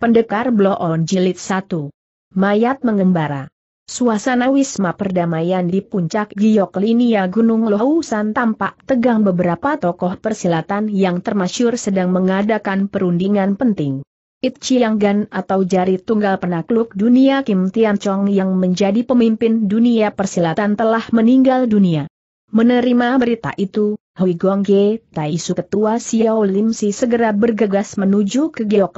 Pendekar Bloon Jilid 1. Mayat Mengembara. Suasana wisma perdamaian di puncak Giyok Linia Gunung Lohusan tampak tegang beberapa tokoh persilatan yang termasyur sedang mengadakan perundingan penting. Itchiang Gan atau jari tunggal penakluk dunia Kim Tian Chong yang menjadi pemimpin dunia persilatan telah meninggal dunia. Menerima berita itu, Hui Gongge, Su Ketua Xiao Lim Si segera bergegas menuju ke Giyok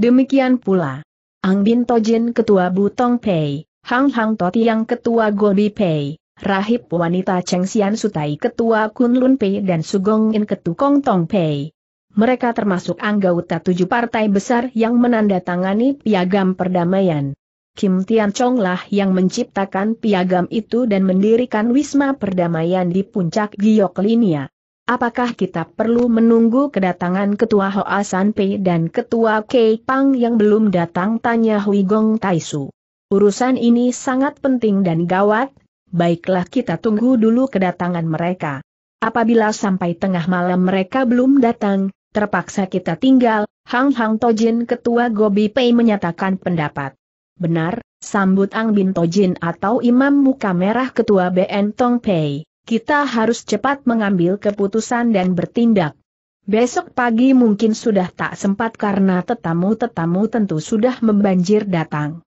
Demikian pula. Ang Bin Tojin Ketua Butong Pei, Hang Hang Toti yang Ketua Gobi Pei, Rahib Wanita Cheng Xian Sutai Ketua Kunlun Pei dan Sugong In Ketu Kong Tong Pei. Mereka termasuk anggota tujuh partai besar yang menandatangani piagam perdamaian. Kim Tian Chong lah yang menciptakan piagam itu dan mendirikan Wisma Perdamaian di puncak Giok Linia. Apakah kita perlu menunggu kedatangan Ketua Hoa San Pei dan Ketua Kei Pang yang belum datang? Tanya Hui Gong Taisu. Urusan ini sangat penting dan gawat, baiklah kita tunggu dulu kedatangan mereka. Apabila sampai tengah malam mereka belum datang, terpaksa kita tinggal, Hang Hang Tojin Ketua Gobi Pei menyatakan pendapat. Benar, sambut Ang Bin Tojin atau Imam Muka Merah Ketua BN Tong Pei. Kita harus cepat mengambil keputusan dan bertindak. Besok pagi mungkin sudah tak sempat karena tetamu-tetamu tentu sudah membanjir datang.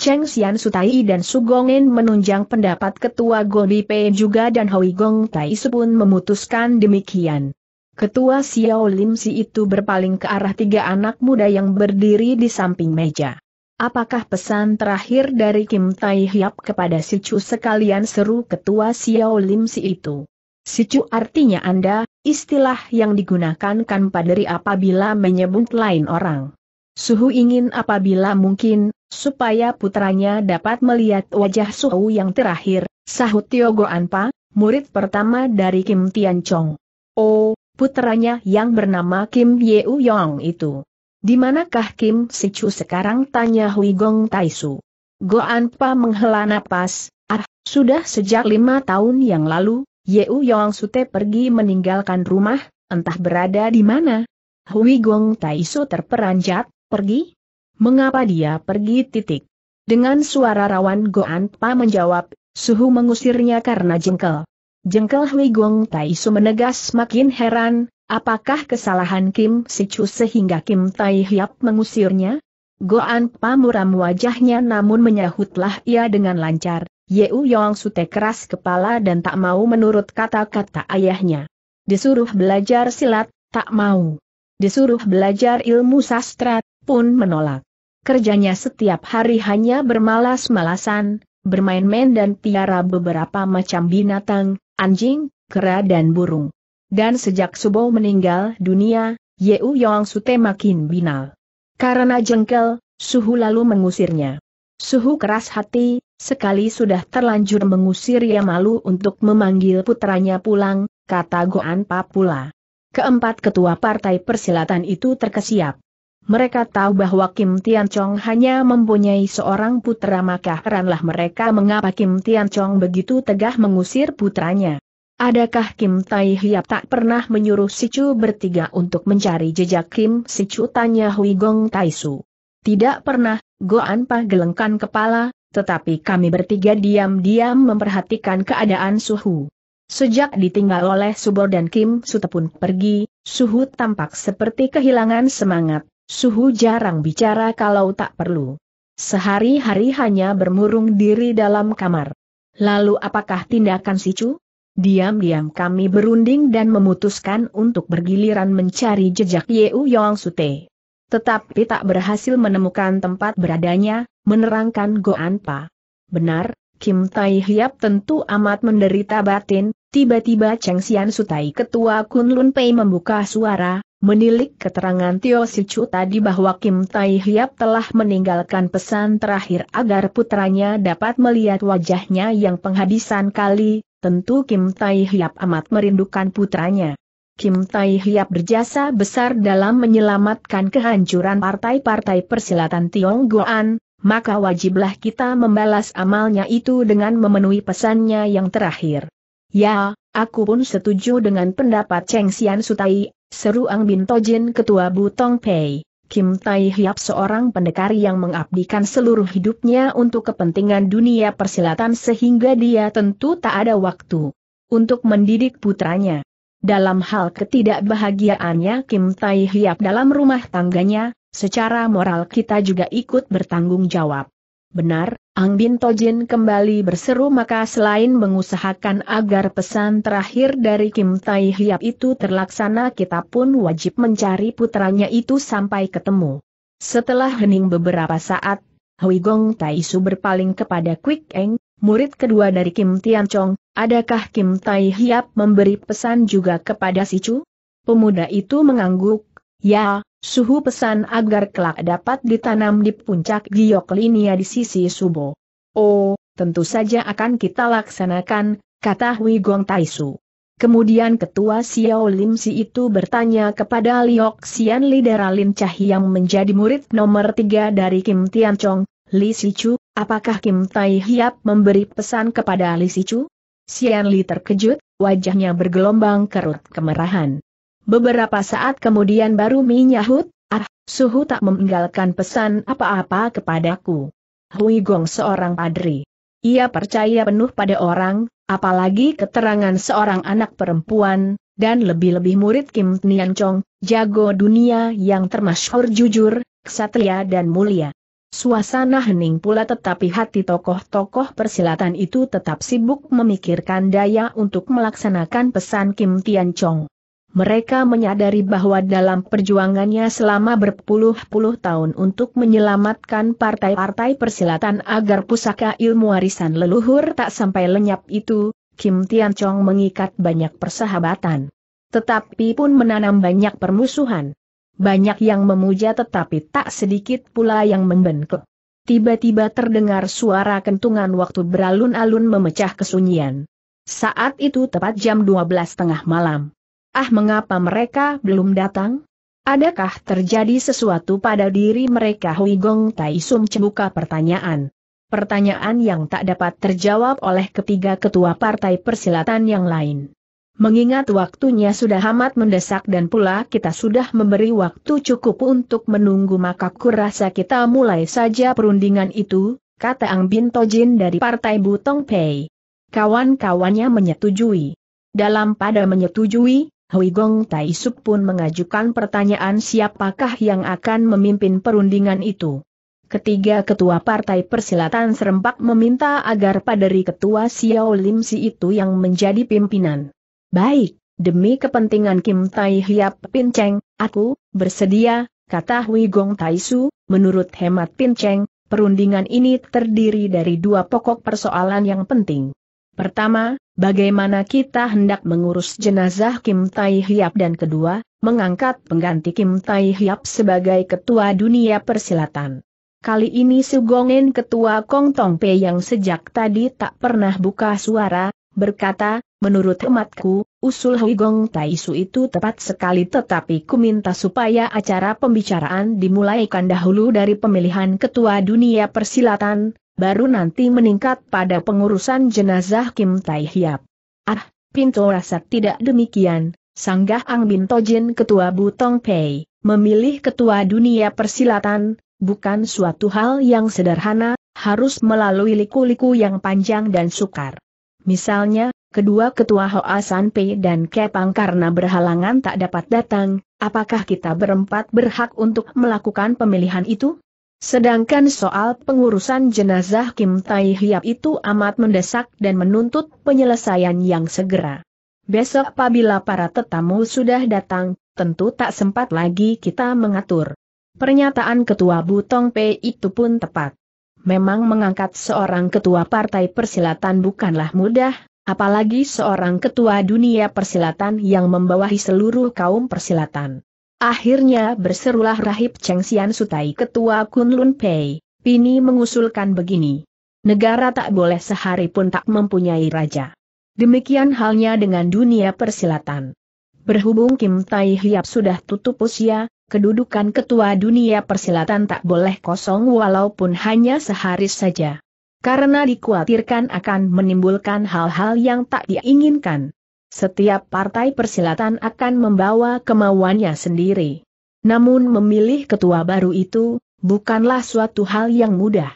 Cheng Xian Sutai dan Su menunjang pendapat ketua Gobi PM juga dan Hui Gong Tai pun memutuskan demikian. Ketua Xiao Lim Si itu berpaling ke arah tiga anak muda yang berdiri di samping meja. Apakah pesan terakhir dari Kim Tai Hiap kepada si Chu sekalian seru ketua Xiao Lim si itu? Si Chu artinya Anda, istilah yang digunakan kan paderi apabila menyebut lain orang. Suhu ingin apabila mungkin, supaya putranya dapat melihat wajah Suhu yang terakhir, sahut Tio Goanpa, murid pertama dari Kim Tian Chong. Oh, putranya yang bernama Kim Yeu Yong itu. Di manakah Kim Sichu sekarang tanya Hui Gong Taisu? Goan Pa menghela napas, ah, sudah sejak lima tahun yang lalu, Yeu Yong Sute pergi meninggalkan rumah, entah berada di mana. Hui Gong Taisu terperanjat, pergi? Mengapa dia pergi titik? Dengan suara rawan Goan Pa menjawab, suhu mengusirnya karena jengkel. Jengkel Hui Gong Taisu menegas makin heran, Apakah kesalahan Kim Sichu sehingga Kim Tai Hiap mengusirnya? Goan pamuram wajahnya namun menyahutlah ia dengan lancar. Yeu Yong Sute keras kepala dan tak mau menurut kata-kata ayahnya. Disuruh belajar silat, tak mau. Disuruh belajar ilmu sastra, pun menolak. Kerjanya setiap hari hanya bermalas-malasan, bermain-main dan piara beberapa macam binatang, anjing, kera dan burung. Dan sejak Subo meninggal dunia, Yeu Yong Sute makin binal. Karena jengkel, Suhu lalu mengusirnya. Suhu keras hati, sekali sudah terlanjur mengusir ia malu untuk memanggil putranya pulang, kata Goan Papula. Keempat ketua partai persilatan itu terkesiap. Mereka tahu bahwa Kim Tian Chong hanya mempunyai seorang putra maka heranlah mereka mengapa Kim Tian Chong begitu tegah mengusir putranya. Adakah Kim Tai Hiap tak pernah menyuruh si Chu bertiga untuk mencari jejak Kim si Chu tanya Hui Gong Tai Su? Tidak pernah, Goan Pa gelengkan kepala, tetapi kami bertiga diam-diam memperhatikan keadaan Suhu. Sejak ditinggal oleh Subor dan Kim Sutepun pergi, Suhu tampak seperti kehilangan semangat, Suhu jarang bicara kalau tak perlu. Sehari-hari hanya bermurung diri dalam kamar. Lalu apakah tindakan si Chu? Diam-diam kami berunding dan memutuskan untuk bergiliran mencari jejak Yeu Yong Sute. Tetapi tak berhasil menemukan tempat beradanya, menerangkan Goanpa. Pa. Benar, Kim Tai Hyap tentu amat menderita batin, tiba-tiba Cheng Xian Sutai ketua Kun Lun Pei membuka suara, menilik keterangan Tio Chu tadi bahwa Kim Tai Hyap telah meninggalkan pesan terakhir agar putranya dapat melihat wajahnya yang penghabisan kali, Tentu Kim Tai Hiap amat merindukan putranya. Kim Tai Hiap berjasa besar dalam menyelamatkan kehancuran partai-partai persilatan Tionggoan, maka wajiblah kita membalas amalnya itu dengan memenuhi pesannya yang terakhir. Ya, aku pun setuju dengan pendapat Cheng Xian Sutai, seru Ang Bin Tojin Ketua Butong Pei. Kim Tai Hiap seorang pendekar yang mengabdikan seluruh hidupnya untuk kepentingan dunia persilatan sehingga dia tentu tak ada waktu untuk mendidik putranya. Dalam hal ketidakbahagiaannya Kim Tai Hiap dalam rumah tangganya, secara moral kita juga ikut bertanggung jawab. Benar, Ang Bin Tojin kembali berseru maka selain mengusahakan agar pesan terakhir dari Kim Tai Hiap itu terlaksana kita pun wajib mencari putranya itu sampai ketemu. Setelah hening beberapa saat, Hui Gong Tai Su berpaling kepada Quick Eng, murid kedua dari Kim Tian Chong, adakah Kim Tai Hiap memberi pesan juga kepada si Chu? Pemuda itu mengangguk, Ya, suhu pesan agar kelak dapat ditanam di puncak Giok Gioklinia di sisi Subo. Oh, tentu saja akan kita laksanakan, kata Hui Gong Taisu. Kemudian ketua Xiao Lim Si itu bertanya kepada Liok Xian Lidera Daralin Cahi yang menjadi murid nomor tiga dari Kim Tian Chong, Li Si Chu, apakah Kim Tai Hiap memberi pesan kepada Li Si Chu? Xian Li terkejut, wajahnya bergelombang kerut kemerahan. Beberapa saat kemudian baru menyahut, ah, suhu tak meninggalkan pesan apa-apa kepadaku. Hui Gong seorang padri. Ia percaya penuh pada orang, apalagi keterangan seorang anak perempuan, dan lebih-lebih murid Kim Nian Chong, jago dunia yang termasyhur jujur, kesatria dan mulia. Suasana hening pula tetapi hati tokoh-tokoh persilatan itu tetap sibuk memikirkan daya untuk melaksanakan pesan Kim Tian Chong. Mereka menyadari bahwa dalam perjuangannya selama berpuluh-puluh tahun untuk menyelamatkan partai-partai persilatan agar pusaka ilmu warisan leluhur tak sampai lenyap itu, Kim Tian Chong mengikat banyak persahabatan. Tetapi pun menanam banyak permusuhan. Banyak yang memuja tetapi tak sedikit pula yang membengkak. Tiba-tiba terdengar suara kentungan waktu beralun-alun memecah kesunyian. Saat itu tepat jam 12 tengah malam. Ah mengapa mereka belum datang? Adakah terjadi sesuatu pada diri mereka Hui Gong Tai Sum cembuka pertanyaan. Pertanyaan yang tak dapat terjawab oleh ketiga ketua partai persilatan yang lain. Mengingat waktunya sudah amat mendesak dan pula kita sudah memberi waktu cukup untuk menunggu maka kurasa kita mulai saja perundingan itu, kata Ang Bin Tojin dari partai Butong Pei. Kawan-kawannya menyetujui. Dalam pada menyetujui, Hui Gong Tai Suk pun mengajukan pertanyaan siapakah yang akan memimpin perundingan itu. Ketiga ketua partai persilatan serempak meminta agar paderi ketua Xiao Lim Si itu yang menjadi pimpinan. Baik, demi kepentingan Kim Tai Hiap Cheng, aku, bersedia, kata Hui Gong Tai Su, menurut hemat Pin Cheng, perundingan ini terdiri dari dua pokok persoalan yang penting. Pertama, bagaimana kita hendak mengurus jenazah Kim Tai Hyap dan kedua, mengangkat pengganti Kim Tai Hyap sebagai ketua dunia persilatan. Kali ini Sugongen ketua Kong Tong Pe yang sejak tadi tak pernah buka suara, berkata, menurut hematku, usul Hui Gong Tai Su itu tepat sekali tetapi ku minta supaya acara pembicaraan dimulaikan dahulu dari pemilihan ketua dunia persilatan, baru nanti meningkat pada pengurusan jenazah Kim Tai Hiap. Ah, Pinto rasa tidak demikian, Sanggah Ang Jin Ketua Butong Pei, memilih Ketua Dunia Persilatan, bukan suatu hal yang sederhana, harus melalui liku-liku yang panjang dan sukar. Misalnya, kedua ketua Hoa San Pei dan Kepang karena berhalangan tak dapat datang, apakah kita berempat berhak untuk melakukan pemilihan itu? Sedangkan soal pengurusan jenazah Kim Tai Hiap itu amat mendesak dan menuntut penyelesaian yang segera. Besok apabila para tetamu sudah datang, tentu tak sempat lagi kita mengatur. Pernyataan Ketua Butong P itu pun tepat. Memang mengangkat seorang ketua partai persilatan bukanlah mudah, apalagi seorang ketua dunia persilatan yang membawahi seluruh kaum persilatan. Akhirnya berserulah Rahib Cheng Xian Sutai Ketua Kunlun Pei, Pini mengusulkan begini. Negara tak boleh sehari pun tak mempunyai raja. Demikian halnya dengan dunia persilatan. Berhubung Kim Tai Hiap sudah tutup usia, kedudukan ketua dunia persilatan tak boleh kosong walaupun hanya sehari saja. Karena dikhawatirkan akan menimbulkan hal-hal yang tak diinginkan. Setiap partai persilatan akan membawa kemauannya sendiri. Namun memilih ketua baru itu, bukanlah suatu hal yang mudah.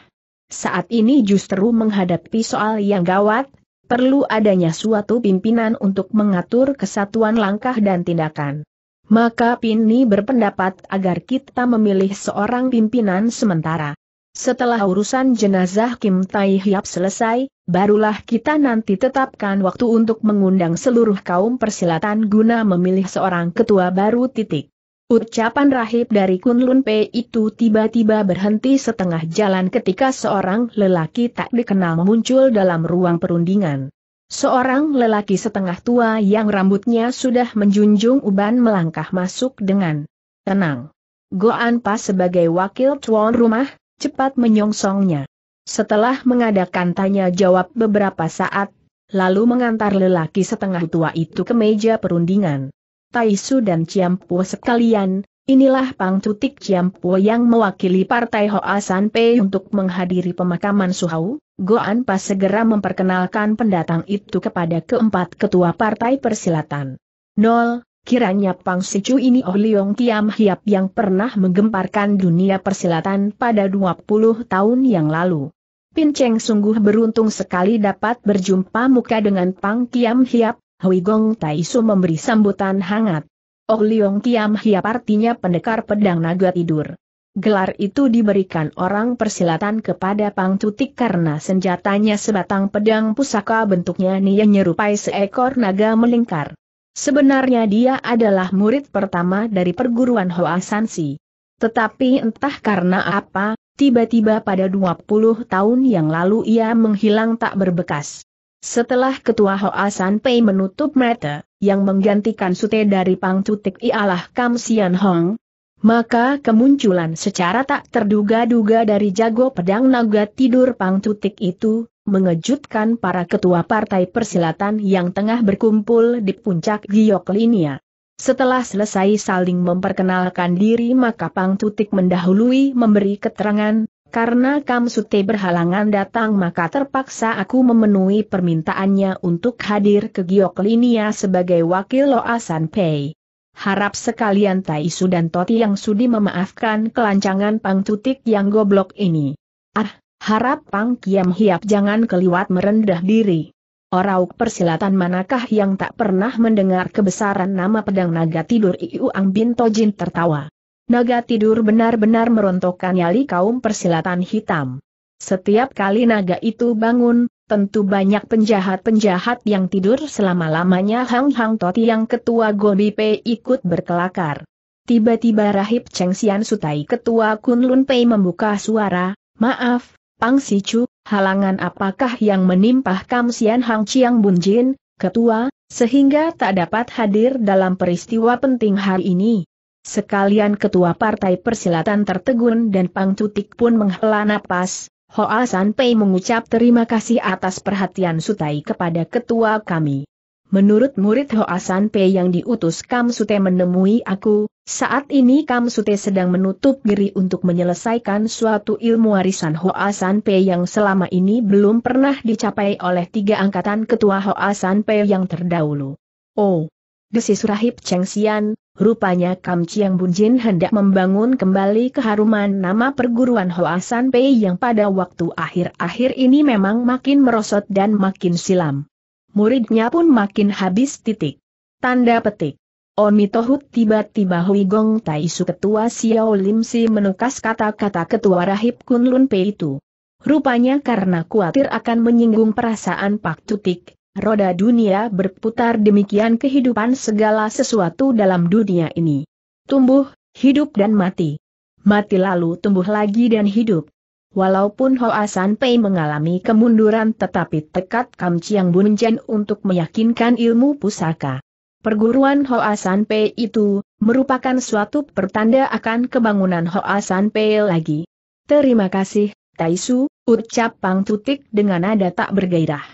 Saat ini justru menghadapi soal yang gawat, perlu adanya suatu pimpinan untuk mengatur kesatuan langkah dan tindakan. Maka Pini berpendapat agar kita memilih seorang pimpinan sementara. Setelah urusan jenazah Kim Tai Hiap selesai, barulah kita nanti tetapkan waktu untuk mengundang seluruh kaum persilatan guna memilih seorang ketua baru titik. Ucapan rahib dari Kun Lun Pei itu tiba-tiba berhenti setengah jalan ketika seorang lelaki tak dikenal muncul dalam ruang perundingan. Seorang lelaki setengah tua yang rambutnya sudah menjunjung uban melangkah masuk dengan tenang. Goan Pas sebagai wakil tuan rumah, cepat menyongsongnya. Setelah mengadakan tanya jawab beberapa saat, lalu mengantar lelaki setengah tua itu ke meja perundingan. Taisu dan Ciampu sekalian, inilah Pang Tutik Ciampu yang mewakili Partai Hoa San Pei untuk menghadiri pemakaman Suhau. Goan Pas segera memperkenalkan pendatang itu kepada keempat ketua Partai Persilatan. 0. Kiranya Pang Sicu ini Oh Leong Tiam Hiap yang pernah menggemparkan dunia persilatan pada 20 tahun yang lalu. Pin Cheng sungguh beruntung sekali dapat berjumpa muka dengan Pang Tiam Hiap, Hui Gong Taisu memberi sambutan hangat. Oh Leong Tiam Hiap artinya pendekar pedang naga tidur. Gelar itu diberikan orang persilatan kepada Pang Tutik karena senjatanya sebatang pedang pusaka bentuknya nia nyerupai seekor naga melingkar. Sebenarnya dia adalah murid pertama dari perguruan Si, Tetapi entah karena apa, tiba-tiba pada 20 tahun yang lalu ia menghilang tak berbekas. Setelah ketua Hoasan Pei menutup mata, yang menggantikan sute dari Pang Cutik ialah Kam Sian Hong, maka kemunculan secara tak terduga-duga dari jago pedang naga tidur Pang Cutik itu, mengejutkan para ketua partai persilatan yang tengah berkumpul di puncak Gioklinia. Setelah selesai saling memperkenalkan diri maka Pang Tutik mendahului memberi keterangan, karena Kam Sute berhalangan datang maka terpaksa aku memenuhi permintaannya untuk hadir ke Gioklinia sebagai wakil Loasan Pei. Harap sekalian Taisu dan Toti yang sudi memaafkan kelancangan Pang Tutik yang goblok ini. Ah, Harap Pang Kiam Hiap jangan keliwat merendah diri. Orang persilatan manakah yang tak pernah mendengar kebesaran nama pedang naga tidur Iuang Bin Tojin tertawa. Naga tidur benar-benar merontokkan nyali kaum persilatan hitam. Setiap kali naga itu bangun, tentu banyak penjahat-penjahat yang tidur selama-lamanya Hang Hang Toti yang ketua Gobi Pei ikut berkelakar. Tiba-tiba Rahib Cheng Sian Sutai ketua Kunlun Pei membuka suara, maaf, Pang Sichu, halangan apakah yang menimpa Kam Sian Hang Chiang Bun Jin, ketua, sehingga tak dapat hadir dalam peristiwa penting hari ini. Sekalian ketua partai persilatan tertegun dan Pang Tutik pun menghela napas, Hoa San Pei mengucap terima kasih atas perhatian Sutai kepada ketua kami. Menurut murid Hoasan P yang diutus Kam Sute menemui aku, saat ini Kam Sute sedang menutup diri untuk menyelesaikan suatu ilmu warisan Hoasan P yang selama ini belum pernah dicapai oleh tiga angkatan ketua Hoasan P yang terdahulu. Oh! Desis Rahib Cheng Xian, rupanya Kam Chiang Bunjin hendak membangun kembali keharuman nama perguruan Hoasan P yang pada waktu akhir-akhir ini memang makin merosot dan makin silam. Muridnya pun makin habis titik. Tanda petik. Oni Tohut tiba-tiba Hui Gong Taisu ketua Xiao Lim Si menukas kata-kata ketua Rahib Kun Lun Pei itu. Rupanya karena khawatir akan menyinggung perasaan Pak Tutik, roda dunia berputar demikian kehidupan segala sesuatu dalam dunia ini. Tumbuh, hidup dan mati. Mati lalu tumbuh lagi dan hidup. Walaupun Hoa San Pei mengalami kemunduran tetapi tekad Kam Chiang Bun Jen untuk meyakinkan ilmu pusaka. Perguruan Hoa San Pei itu, merupakan suatu pertanda akan kebangunan Hoa San Pei lagi. Terima kasih, Taisu, ucap Pang Tutik dengan nada tak bergairah.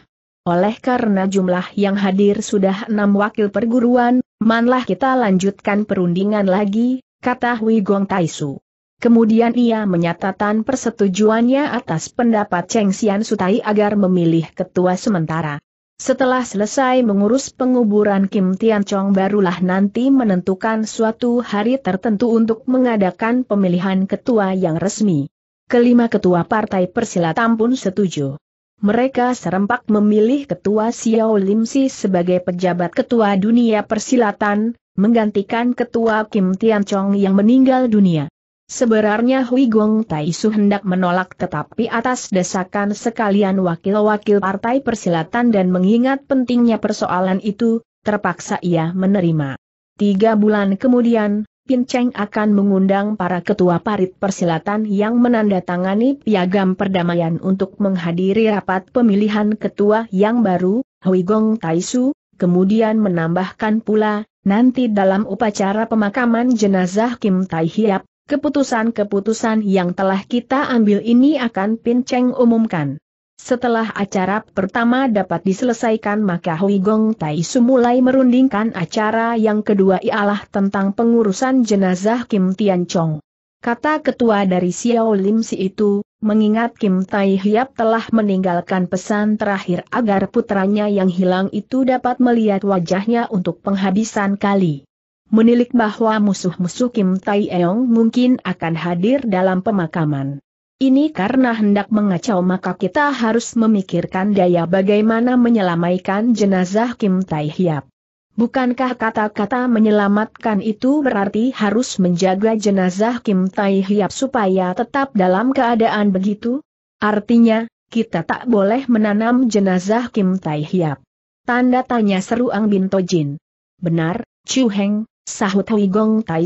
Oleh karena jumlah yang hadir sudah enam wakil perguruan, manlah kita lanjutkan perundingan lagi, kata Hui Gong Taisu. Kemudian ia menyatakan persetujuannya atas pendapat Cheng Xian Sutai agar memilih ketua sementara. Setelah selesai mengurus penguburan Kim Tian Chong barulah nanti menentukan suatu hari tertentu untuk mengadakan pemilihan ketua yang resmi. Kelima ketua partai persilatan pun setuju. Mereka serempak memilih ketua Xiao Lim Si sebagai pejabat ketua dunia persilatan, menggantikan ketua Kim Tian Chong yang meninggal dunia. Sebenarnya Hui Gong Taisu hendak menolak tetapi atas desakan sekalian wakil-wakil partai persilatan dan mengingat pentingnya persoalan itu, terpaksa ia menerima. Tiga bulan kemudian, Pin Cheng akan mengundang para ketua parit persilatan yang menandatangani piagam perdamaian untuk menghadiri rapat pemilihan ketua yang baru, Hui Gong Taisu, kemudian menambahkan pula, nanti dalam upacara pemakaman jenazah Kim Tai Hiap, keputusan-keputusan yang telah kita ambil ini akan Pin umumkan. Setelah acara pertama dapat diselesaikan maka Hui Gong Tai Su mulai merundingkan acara yang kedua ialah tentang pengurusan jenazah Kim Tian Chong. Kata ketua dari Xiao Lim Si itu, mengingat Kim Tai Hiap telah meninggalkan pesan terakhir agar putranya yang hilang itu dapat melihat wajahnya untuk penghabisan kali menilik bahwa musuh-musuh Kim Tai eong mungkin akan hadir dalam pemakaman. Ini karena hendak mengacau maka kita harus memikirkan daya bagaimana menyelamatkan jenazah Kim Tai hyap Bukankah kata-kata menyelamatkan itu berarti harus menjaga jenazah Kim Tai hyap supaya tetap dalam keadaan begitu? Artinya, kita tak boleh menanam jenazah Kim Tai hyap Tanda tanya seru Ang Bin Tojin. Benar, Chu Heng, Sahut Hui Gong Tai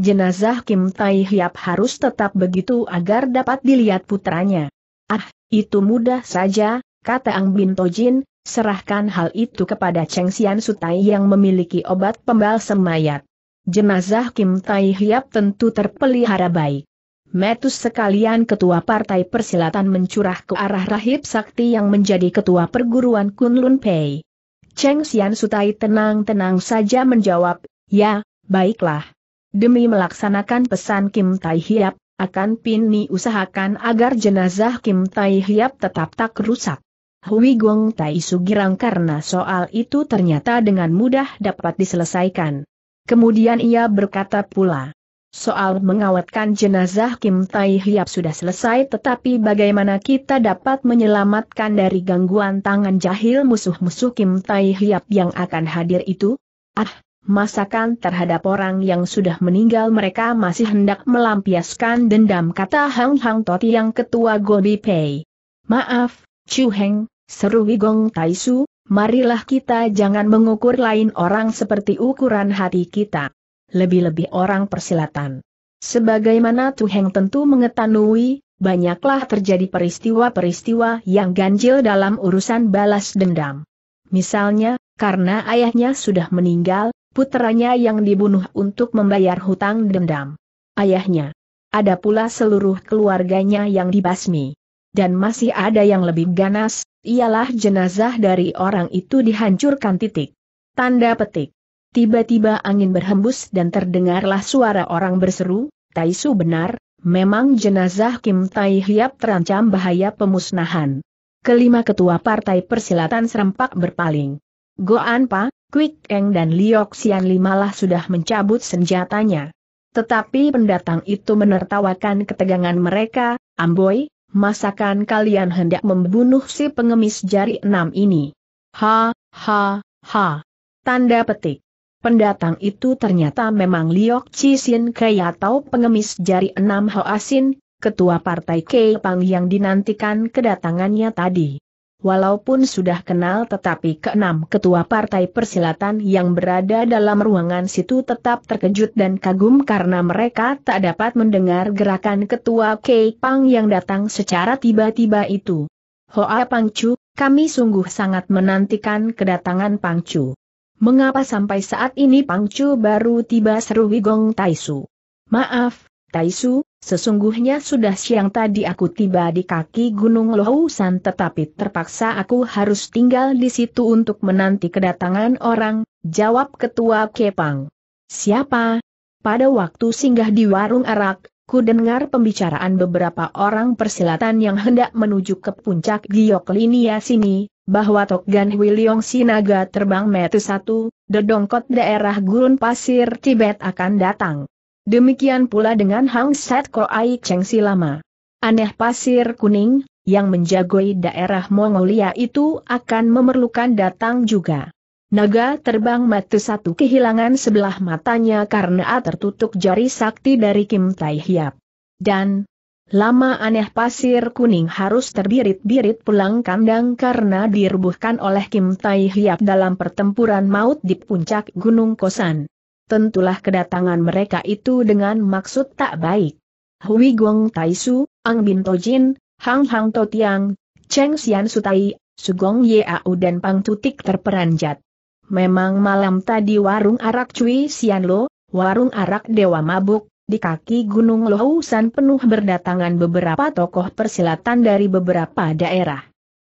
jenazah Kim Tai Hiap harus tetap begitu agar dapat dilihat putranya. Ah, itu mudah saja, kata Ang Bin Tojin, serahkan hal itu kepada Cheng Xian Sutai yang memiliki obat pembalsam mayat. Jenazah Kim Tai Hiap tentu terpelihara baik. Metus sekalian ketua partai persilatan mencurah ke arah Rahib Sakti yang menjadi ketua perguruan Kunlun Pei. Cheng Xian Sutai tenang-tenang saja menjawab, Ya, baiklah. Demi melaksanakan pesan Kim Tai Hiap, akan Pini usahakan agar jenazah Kim Tai Hiap tetap tak rusak. Hui Gong Tai Sugirang karena soal itu ternyata dengan mudah dapat diselesaikan. Kemudian ia berkata pula, soal mengawetkan jenazah Kim Tai Hiap sudah selesai tetapi bagaimana kita dapat menyelamatkan dari gangguan tangan jahil musuh-musuh Kim Tai Hiap yang akan hadir itu? Ah, masakan terhadap orang yang sudah meninggal mereka masih hendak melampiaskan dendam kata Hang Hang Toti yang ketua Gobi Pei. Maaf, Chu Heng, seru Wigong Taisu, marilah kita jangan mengukur lain orang seperti ukuran hati kita. Lebih-lebih orang persilatan. Sebagaimana Chu Heng tentu mengetahui, banyaklah terjadi peristiwa-peristiwa yang ganjil dalam urusan balas dendam. Misalnya, karena ayahnya sudah meninggal, Putranya yang dibunuh untuk membayar hutang dendam. Ayahnya. Ada pula seluruh keluarganya yang dibasmi. Dan masih ada yang lebih ganas, ialah jenazah dari orang itu dihancurkan titik. Tanda petik. Tiba-tiba angin berhembus dan terdengarlah suara orang berseru, Taisu benar, memang jenazah Kim Tai Hiap terancam bahaya pemusnahan. Kelima ketua Partai Persilatan serempak berpaling. Goan Pak, Quick Eng dan Liok Xian Limalah sudah mencabut senjatanya. Tetapi pendatang itu menertawakan ketegangan mereka, Amboy, masakan kalian hendak membunuh si pengemis jari enam ini. Ha, ha, ha. Tanda petik. Pendatang itu ternyata memang Liok Cisin Kei ya atau pengemis jari enam Asin, ketua partai Kei Pang yang dinantikan kedatangannya tadi walaupun sudah kenal tetapi keenam ketua partai persilatan yang berada dalam ruangan situ tetap terkejut dan kagum karena mereka tak dapat mendengar gerakan ketua Kei Pang yang datang secara tiba-tiba itu. Hoa Pangcu, kami sungguh sangat menantikan kedatangan Pangcu. Mengapa sampai saat ini Pangcu baru tiba seru Wigong Taisu? Maaf, Taisu, Sesungguhnya sudah siang tadi aku tiba di kaki Gunung Lohusan tetapi terpaksa aku harus tinggal di situ untuk menanti kedatangan orang, jawab ketua Kepang. Siapa? Pada waktu singgah di warung arak, ku dengar pembicaraan beberapa orang persilatan yang hendak menuju ke puncak Giok Linia sini, bahwa Tokgan Wiliong Sinaga terbang metu satu, dedongkot daerah gurun pasir Tibet akan datang. Demikian pula dengan Hang Set Ai Cheng Silama. Aneh pasir kuning, yang menjagoi daerah Mongolia itu akan memerlukan datang juga. Naga terbang mati satu kehilangan sebelah matanya karena tertutup jari sakti dari Kim Tai Hiap. Dan, lama aneh pasir kuning harus terbirit-birit pulang kandang karena dirubuhkan oleh Kim Tai Hiap dalam pertempuran maut di puncak Gunung Kosan tentulah kedatangan mereka itu dengan maksud tak baik. Hui Guang Tai Su, Ang Bin Tojin, Hang Hang To Tiang, Cheng Xian Sutai, Sugong Yeau dan Pang Tutik terperanjat. Memang malam tadi warung arak Cui Xian Lo, warung arak Dewa Mabuk, di kaki Gunung Lohousan penuh berdatangan beberapa tokoh persilatan dari beberapa daerah.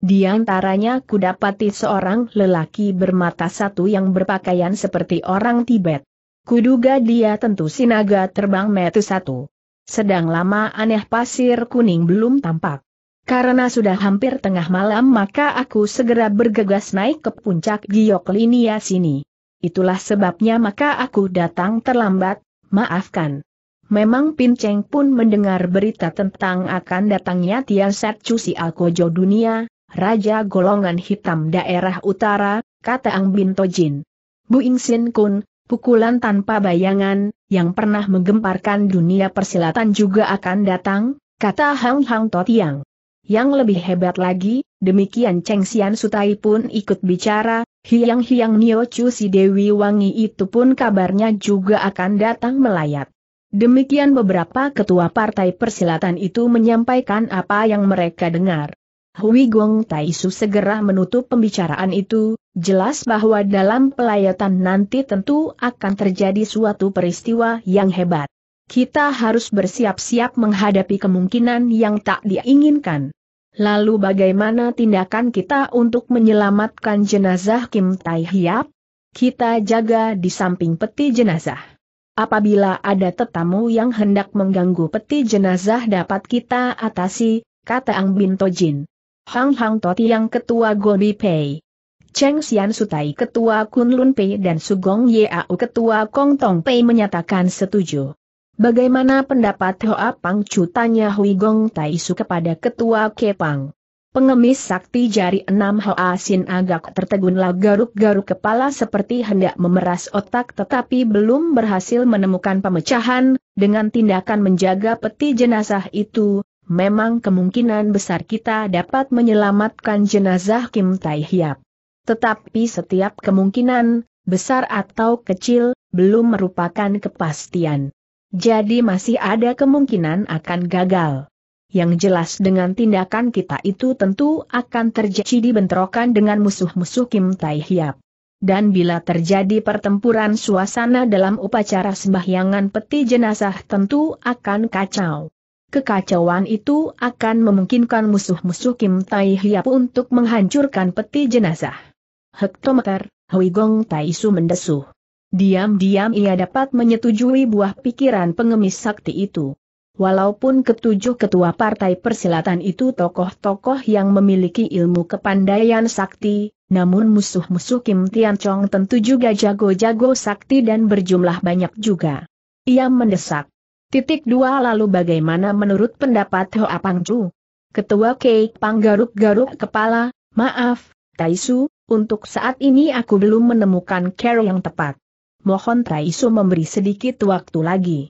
Di antaranya kudapati seorang lelaki bermata satu yang berpakaian seperti orang Tibet. Kuduga dia tentu sinaga terbang metu satu. Sedang lama aneh pasir kuning belum tampak. Karena sudah hampir tengah malam maka aku segera bergegas naik ke puncak giok linia sini. Itulah sebabnya maka aku datang terlambat, maafkan. Memang Pinceng pun mendengar berita tentang akan datangnya Tian Setcu si Alkojo Dunia, Raja Golongan Hitam Daerah Utara, kata Ang Bintojin. Bu Sin Kun, pukulan tanpa bayangan, yang pernah menggemparkan dunia persilatan juga akan datang, kata Hang Hang Totiang. Yang lebih hebat lagi, demikian Cheng Xian Sutai pun ikut bicara, hiang-hiang Nio Chu si Dewi Wangi itu pun kabarnya juga akan datang melayat. Demikian beberapa ketua partai persilatan itu menyampaikan apa yang mereka dengar. Hui Gong Taisu segera menutup pembicaraan itu, jelas bahwa dalam pelayatan nanti tentu akan terjadi suatu peristiwa yang hebat. Kita harus bersiap-siap menghadapi kemungkinan yang tak diinginkan. Lalu bagaimana tindakan kita untuk menyelamatkan jenazah Kim Tai Hiap? Kita jaga di samping peti jenazah. Apabila ada tetamu yang hendak mengganggu peti jenazah dapat kita atasi, kata Ang Bin Tojin. Hang Hang Toti yang ketua Gobi Pei. Cheng Xian Sutai ketua Kunlun Pei dan Sugong Yeau ketua Kong Tong Pei menyatakan setuju. Bagaimana pendapat Hoa Pang Chu tanya Hui Gong Taisu kepada ketua Kepang. Pengemis sakti jari enam Hoa Sin agak tertegunlah garuk-garuk kepala seperti hendak memeras otak tetapi belum berhasil menemukan pemecahan, dengan tindakan menjaga peti jenazah itu, memang kemungkinan besar kita dapat menyelamatkan jenazah Kim Tai Hiap. Tetapi setiap kemungkinan, besar atau kecil, belum merupakan kepastian. Jadi masih ada kemungkinan akan gagal. Yang jelas dengan tindakan kita itu tentu akan terjadi bentrokan dengan musuh-musuh Kim Tai Hiap. Dan bila terjadi pertempuran suasana dalam upacara sembahyangan peti jenazah tentu akan kacau. Kekacauan itu akan memungkinkan musuh-musuh Kim Tai Hiap untuk menghancurkan peti jenazah. Hektometer, Hui Gong Tai Su mendesuh. Diam-diam ia dapat menyetujui buah pikiran pengemis sakti itu. Walaupun ketujuh ketua partai persilatan itu tokoh-tokoh yang memiliki ilmu kepandaian sakti, namun musuh-musuh Kim Tian Chong tentu juga jago-jago sakti dan berjumlah banyak juga. Ia mendesak. Titik dua lalu bagaimana menurut pendapat Hoa Pangcu? Ketua Kei Pang garuk-garuk kepala, maaf, Taisu, untuk saat ini aku belum menemukan care yang tepat. Mohon Taisu memberi sedikit waktu lagi.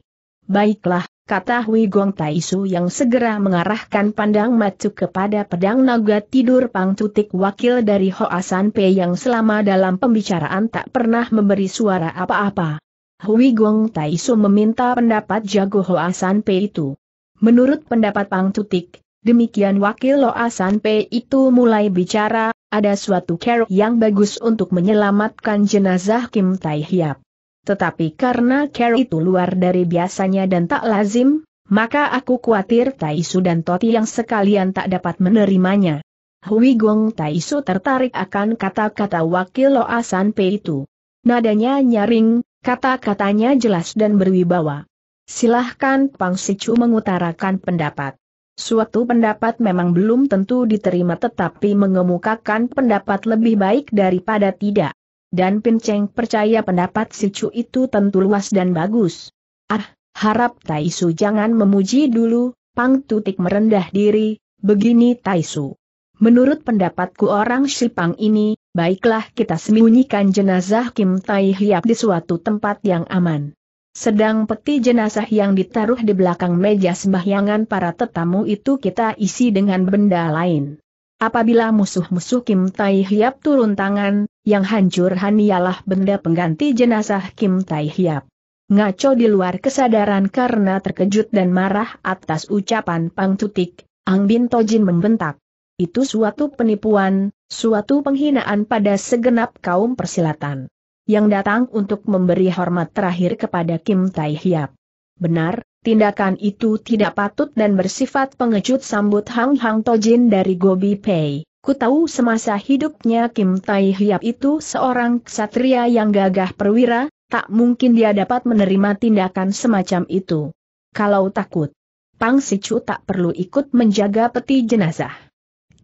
Baiklah, kata Hui Gong Taisu yang segera mengarahkan pandang macu kepada pedang naga tidur Pang Tutik wakil dari Hoa San Pei yang selama dalam pembicaraan tak pernah memberi suara apa-apa. Hui Gong Taisu meminta pendapat jago Hoasan P itu. Menurut pendapat Pang Tutik, demikian wakil Hoasan P itu mulai bicara, ada suatu kerok yang bagus untuk menyelamatkan jenazah Kim Tai Hiap. Tetapi karena kerok itu luar dari biasanya dan tak lazim, maka aku khawatir Taisu dan Toti yang sekalian tak dapat menerimanya. Hui Gong Taisu tertarik akan kata-kata wakil Loasan P itu. Nadanya nyaring, Kata-katanya jelas dan berwibawa. Silahkan Pang Sicu mengutarakan pendapat. Suatu pendapat memang belum tentu diterima tetapi mengemukakan pendapat lebih baik daripada tidak. Dan Pinceng percaya pendapat Sicu itu tentu luas dan bagus. Ah, harap Taisu jangan memuji dulu, Pang Tutik merendah diri, begini Taisu. Menurut pendapatku orang Shipang ini, baiklah kita sembunyikan jenazah Kim Tai Hiap di suatu tempat yang aman. Sedang peti jenazah yang ditaruh di belakang meja sembahyangan para tetamu itu kita isi dengan benda lain. Apabila musuh-musuh Kim Tai Hiap turun tangan, yang hancur hanyalah benda pengganti jenazah Kim Tai Hiap. Ngaco di luar kesadaran karena terkejut dan marah atas ucapan Pang Tutik, Ang Bin Tojin membentak. Itu suatu penipuan, suatu penghinaan pada segenap kaum persilatan. Yang datang untuk memberi hormat terakhir kepada Kim Tai Hiap. Benar, tindakan itu tidak patut dan bersifat pengecut sambut Hang Hang Tojin dari Gobi Pei. Ku tahu semasa hidupnya Kim Tai Hiap itu seorang ksatria yang gagah perwira, tak mungkin dia dapat menerima tindakan semacam itu. Kalau takut, Pang Sicu tak perlu ikut menjaga peti jenazah.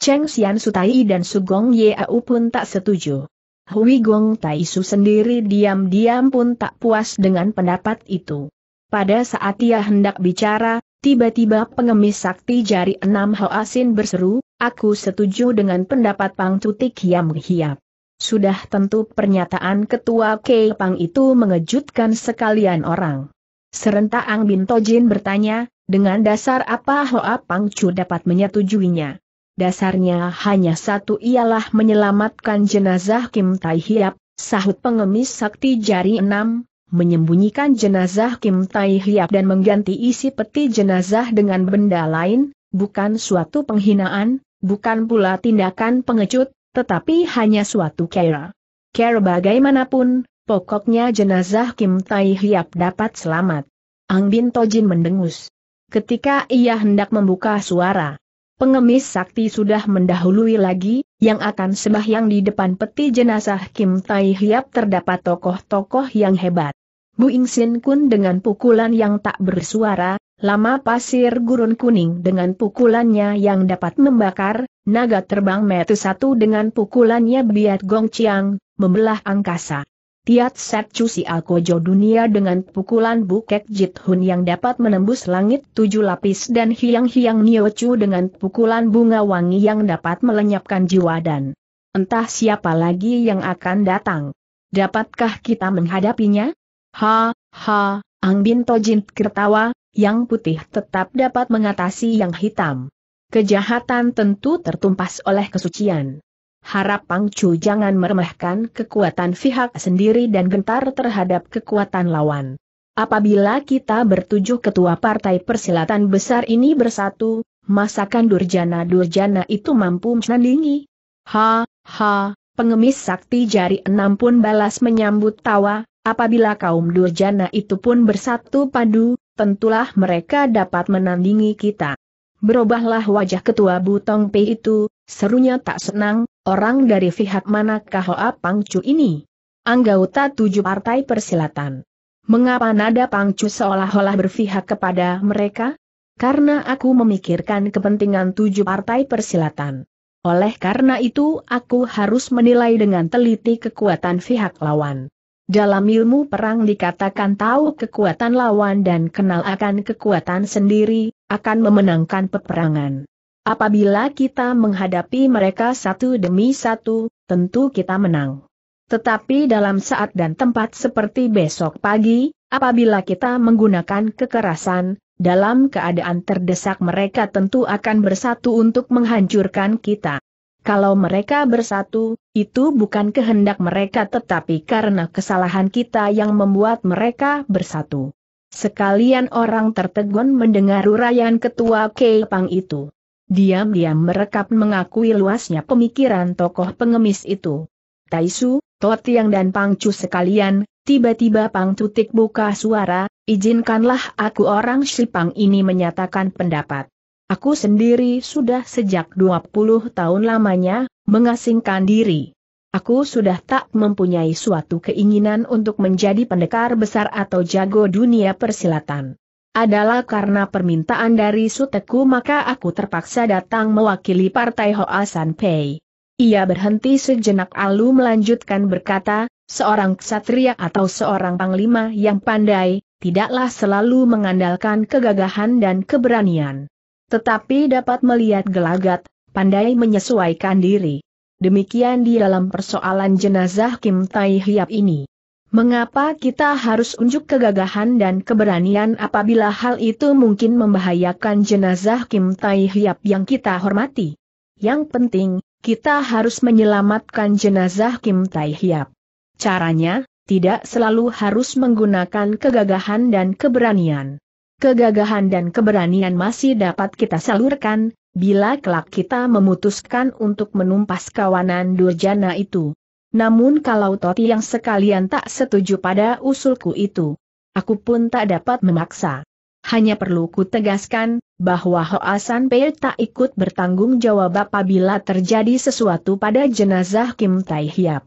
Cheng Xian Sutai dan Sugong Yeau pun tak setuju. Hui Gong Taisu sendiri diam-diam pun tak puas dengan pendapat itu. Pada saat ia hendak bicara, tiba-tiba pengemis sakti jari enam Hoasin berseru, aku setuju dengan pendapat Pang Tutik Hiam Hiap. Sudah tentu pernyataan ketua Kei Pang itu mengejutkan sekalian orang. Serentak Ang Bintojin bertanya, dengan dasar apa Hoa Chu dapat menyetujuinya? dasarnya hanya satu ialah menyelamatkan jenazah Kim Tai Hiap, sahut pengemis sakti jari enam, menyembunyikan jenazah Kim Tai Hiap dan mengganti isi peti jenazah dengan benda lain, bukan suatu penghinaan, bukan pula tindakan pengecut, tetapi hanya suatu care. Care bagaimanapun, pokoknya jenazah Kim Tai Hiap dapat selamat. Ang Bin Tojin mendengus. Ketika ia hendak membuka suara, Pengemis sakti sudah mendahului lagi, yang akan sembahyang di depan peti jenazah Kim Tai Hiap terdapat tokoh-tokoh yang hebat. Bu Ing Sin Kun dengan pukulan yang tak bersuara, lama pasir gurun kuning dengan pukulannya yang dapat membakar, naga terbang metu satu dengan pukulannya biat gong ciang, membelah angkasa. Tiat Set Cusi Alkojo dunia dengan pukulan Bukek Jit Hun yang dapat menembus langit tujuh lapis dan hiang-hiang Nio Chu dengan pukulan bunga wangi yang dapat melenyapkan jiwa dan entah siapa lagi yang akan datang. Dapatkah kita menghadapinya? Ha, ha, Ang Bin Tojin Kertawa, yang putih tetap dapat mengatasi yang hitam. Kejahatan tentu tertumpas oleh kesucian. Harap Pang Chu jangan meremehkan kekuatan pihak sendiri dan gentar terhadap kekuatan lawan. Apabila kita bertujuh ketua partai persilatan besar ini bersatu, masakan durjana-durjana itu mampu menandingi. Ha, ha, pengemis sakti jari enam pun balas menyambut tawa, apabila kaum durjana itu pun bersatu padu, tentulah mereka dapat menandingi kita. Berubahlah wajah ketua Butong Pei itu, serunya tak senang, orang dari pihak manakah Hoa Pangcu ini? Anggota tujuh partai persilatan. Mengapa nada Pangcu seolah-olah berpihak kepada mereka? Karena aku memikirkan kepentingan tujuh partai persilatan. Oleh karena itu aku harus menilai dengan teliti kekuatan pihak lawan. Dalam ilmu perang dikatakan tahu kekuatan lawan dan kenal akan kekuatan sendiri, akan memenangkan peperangan. Apabila kita menghadapi mereka satu demi satu, tentu kita menang. Tetapi dalam saat dan tempat seperti besok pagi, apabila kita menggunakan kekerasan, dalam keadaan terdesak mereka tentu akan bersatu untuk menghancurkan kita. Kalau mereka bersatu, itu bukan kehendak mereka tetapi karena kesalahan kita yang membuat mereka bersatu. Sekalian orang tertegun mendengar uraian ketua Kepang itu. Diam-diam merekap mengakui luasnya pemikiran tokoh pengemis itu. Taisu, Totiang dan Pangcu sekalian, tiba-tiba Pangcutik Tutik buka suara, izinkanlah aku orang Shipang ini menyatakan pendapat. Aku sendiri sudah sejak 20 tahun lamanya, mengasingkan diri. Aku sudah tak mempunyai suatu keinginan untuk menjadi pendekar besar atau jago dunia persilatan. Adalah karena permintaan dari Suteku maka aku terpaksa datang mewakili partai Hoa San Ia berhenti sejenak lalu melanjutkan berkata, seorang ksatria atau seorang panglima yang pandai, tidaklah selalu mengandalkan kegagahan dan keberanian. Tetapi dapat melihat gelagat, pandai menyesuaikan diri. Demikian di dalam persoalan jenazah Kim Tai Hiap ini. Mengapa kita harus unjuk kegagahan dan keberanian apabila hal itu mungkin membahayakan jenazah Kim Tai Hiap yang kita hormati? Yang penting, kita harus menyelamatkan jenazah Kim Tai Hiap. Caranya, tidak selalu harus menggunakan kegagahan dan keberanian. Kegagahan dan keberanian masih dapat kita salurkan, bila kelak kita memutuskan untuk menumpas kawanan durjana itu. Namun kalau Toti yang sekalian tak setuju pada usulku itu, aku pun tak dapat memaksa. Hanya perlu ku tegaskan, bahwa Hoasan Pei tak ikut bertanggung jawab apabila terjadi sesuatu pada jenazah Kim Tai Hyap.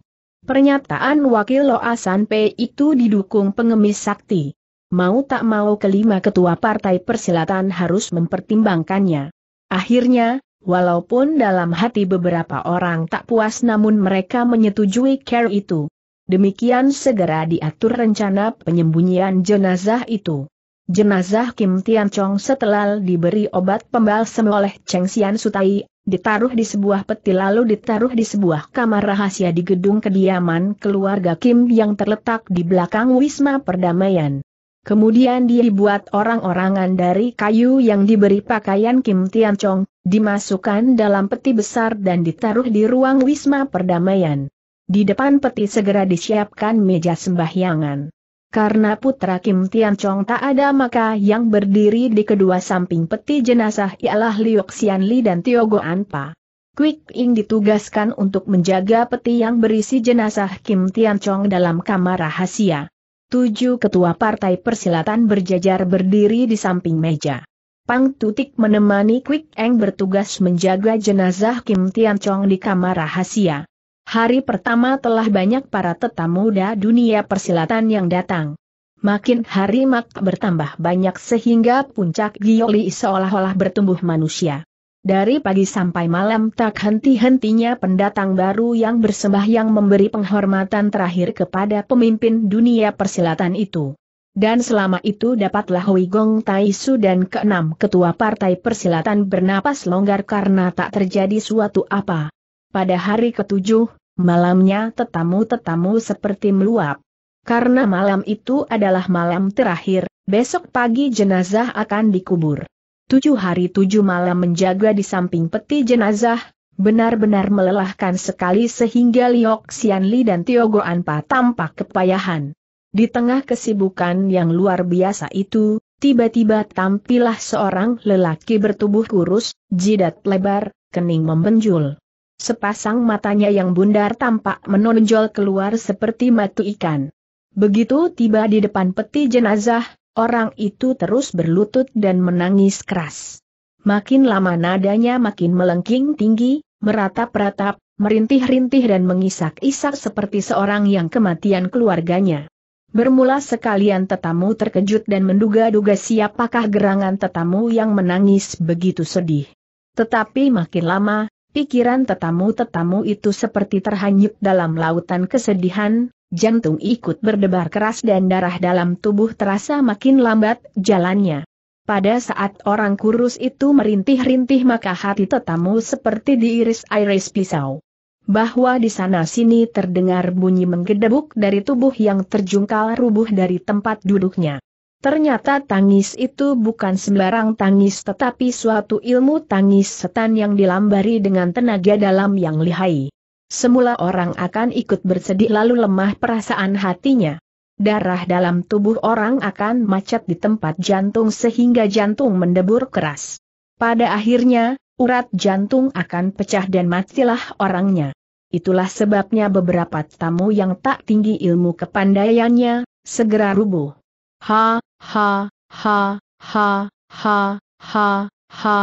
Pernyataan wakil Hoasan Pei itu didukung pengemis sakti. Mau tak mau kelima ketua partai persilatan harus mempertimbangkannya. Akhirnya, walaupun dalam hati beberapa orang tak puas namun mereka menyetujui care itu. Demikian segera diatur rencana penyembunyian jenazah itu. Jenazah Kim Tian Chong setelah diberi obat pembalsem oleh Cheng Xian Sutai, ditaruh di sebuah peti lalu ditaruh di sebuah kamar rahasia di gedung kediaman keluarga Kim yang terletak di belakang Wisma Perdamaian. Kemudian dibuat orang-orangan dari kayu yang diberi pakaian Kim Tian Chong, dimasukkan dalam peti besar dan ditaruh di ruang Wisma Perdamaian. Di depan peti segera disiapkan meja sembahyangan. Karena putra Kim Tian Chong tak ada maka yang berdiri di kedua samping peti jenazah ialah Liu Xian Li dan Tio Go Anpa. Quick Ing ditugaskan untuk menjaga peti yang berisi jenazah Kim Tian Chong dalam kamar rahasia. Tujuh ketua partai persilatan berjajar berdiri di samping meja. Pang Tutik menemani Quick Eng bertugas menjaga jenazah Kim Tian Chong di kamar rahasia. Hari pertama telah banyak para tetamu muda dunia persilatan yang datang. Makin hari mak bertambah banyak sehingga puncak Gioli seolah-olah bertumbuh manusia. Dari pagi sampai malam tak henti-hentinya pendatang baru yang bersembahyang memberi penghormatan terakhir kepada pemimpin dunia persilatan itu. Dan selama itu dapatlah Hui Gong Tai Su dan keenam ketua partai persilatan bernapas longgar karena tak terjadi suatu apa. Pada hari ketujuh, malamnya tetamu-tetamu seperti meluap. Karena malam itu adalah malam terakhir, besok pagi jenazah akan dikubur tujuh hari tujuh malam menjaga di samping peti jenazah, benar-benar melelahkan sekali sehingga Liok Xianli dan Tio Goanpa tampak kepayahan. Di tengah kesibukan yang luar biasa itu, tiba-tiba tampillah seorang lelaki bertubuh kurus, jidat lebar, kening membenjul. Sepasang matanya yang bundar tampak menonjol keluar seperti matu ikan. Begitu tiba di depan peti jenazah, Orang itu terus berlutut dan menangis keras. Makin lama nadanya makin melengking tinggi, meratap-ratap, merintih-rintih dan mengisak-isak seperti seorang yang kematian keluarganya. Bermula sekalian tetamu terkejut dan menduga-duga siapakah gerangan tetamu yang menangis begitu sedih. Tetapi makin lama, Pikiran tetamu-tetamu itu seperti terhanyut dalam lautan kesedihan, jantung ikut berdebar keras dan darah dalam tubuh terasa makin lambat jalannya. Pada saat orang kurus itu merintih-rintih maka hati tetamu seperti diiris-iris pisau. Bahwa di sana-sini terdengar bunyi menggedebuk dari tubuh yang terjungkal rubuh dari tempat duduknya. Ternyata tangis itu bukan sembarang tangis tetapi suatu ilmu tangis setan yang dilambari dengan tenaga dalam yang lihai. Semula orang akan ikut bersedih lalu lemah perasaan hatinya. Darah dalam tubuh orang akan macet di tempat jantung sehingga jantung mendebur keras. Pada akhirnya, urat jantung akan pecah dan matilah orangnya. Itulah sebabnya beberapa tamu yang tak tinggi ilmu kepandaiannya, segera rubuh. Ha, ha, ha, ha, ha, ha, ha,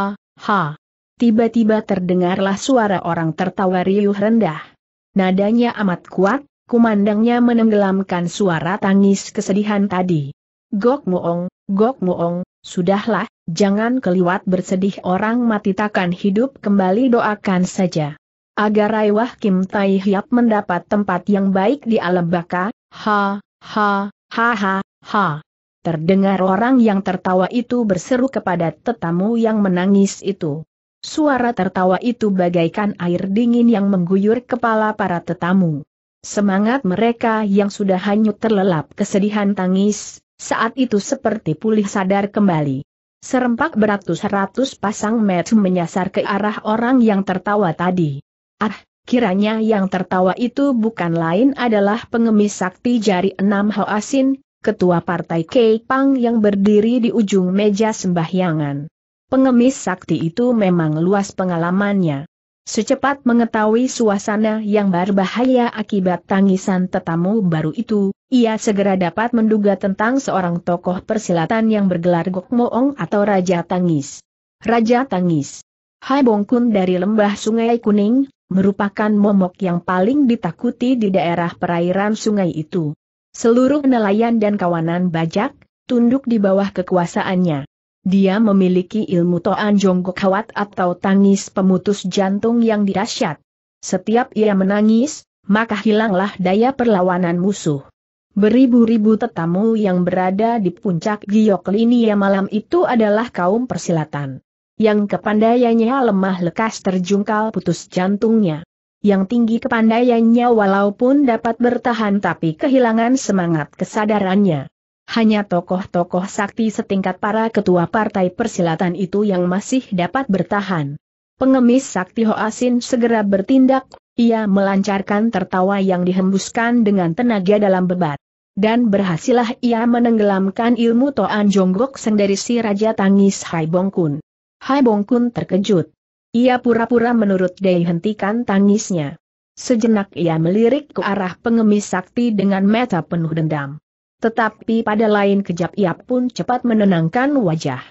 ha. Tiba-tiba terdengarlah suara orang tertawa riuh rendah. Nadanya amat kuat, kumandangnya menenggelamkan suara tangis kesedihan tadi. Gok muong, gok muong, sudahlah, jangan keliwat bersedih orang mati takkan hidup kembali doakan saja. Agar Raiwah Kim Tai Hiap mendapat tempat yang baik di alam baka, ha, ha, ha ha, ha. Terdengar orang yang tertawa itu berseru kepada tetamu yang menangis itu. Suara tertawa itu bagaikan air dingin yang mengguyur kepala para tetamu. Semangat mereka yang sudah hanyut terlelap kesedihan tangis, saat itu seperti pulih sadar kembali. Serempak beratus-ratus pasang met menyasar ke arah orang yang tertawa tadi. Ah, kiranya yang tertawa itu bukan lain adalah pengemis sakti jari enam Hoasin, ketua partai Kei Pang yang berdiri di ujung meja sembahyangan. Pengemis sakti itu memang luas pengalamannya. Secepat mengetahui suasana yang berbahaya akibat tangisan tetamu baru itu, ia segera dapat menduga tentang seorang tokoh persilatan yang bergelar Gokmoong atau Raja Tangis. Raja Tangis Hai Bongkun dari lembah Sungai Kuning, merupakan momok yang paling ditakuti di daerah perairan sungai itu. Seluruh nelayan dan kawanan bajak, tunduk di bawah kekuasaannya. Dia memiliki ilmu Toan Jonggok Hawat atau tangis pemutus jantung yang dirasyat. Setiap ia menangis, maka hilanglah daya perlawanan musuh. Beribu-ribu tetamu yang berada di puncak Giok linia malam itu adalah kaum persilatan. Yang kepandaiannya lemah lekas terjungkal putus jantungnya yang tinggi kepandaiannya walaupun dapat bertahan tapi kehilangan semangat kesadarannya. Hanya tokoh-tokoh sakti setingkat para ketua partai persilatan itu yang masih dapat bertahan. Pengemis sakti Hoasin segera bertindak, ia melancarkan tertawa yang dihembuskan dengan tenaga dalam bebat dan berhasillah ia menenggelamkan ilmu Toan Jonggok Seng dari si Raja Tangis Hai Bongkun. Hai Bongkun terkejut. Ia pura-pura menurut Dei hentikan tangisnya. Sejenak ia melirik ke arah pengemis sakti dengan mata penuh dendam. Tetapi pada lain kejap ia pun cepat menenangkan wajah.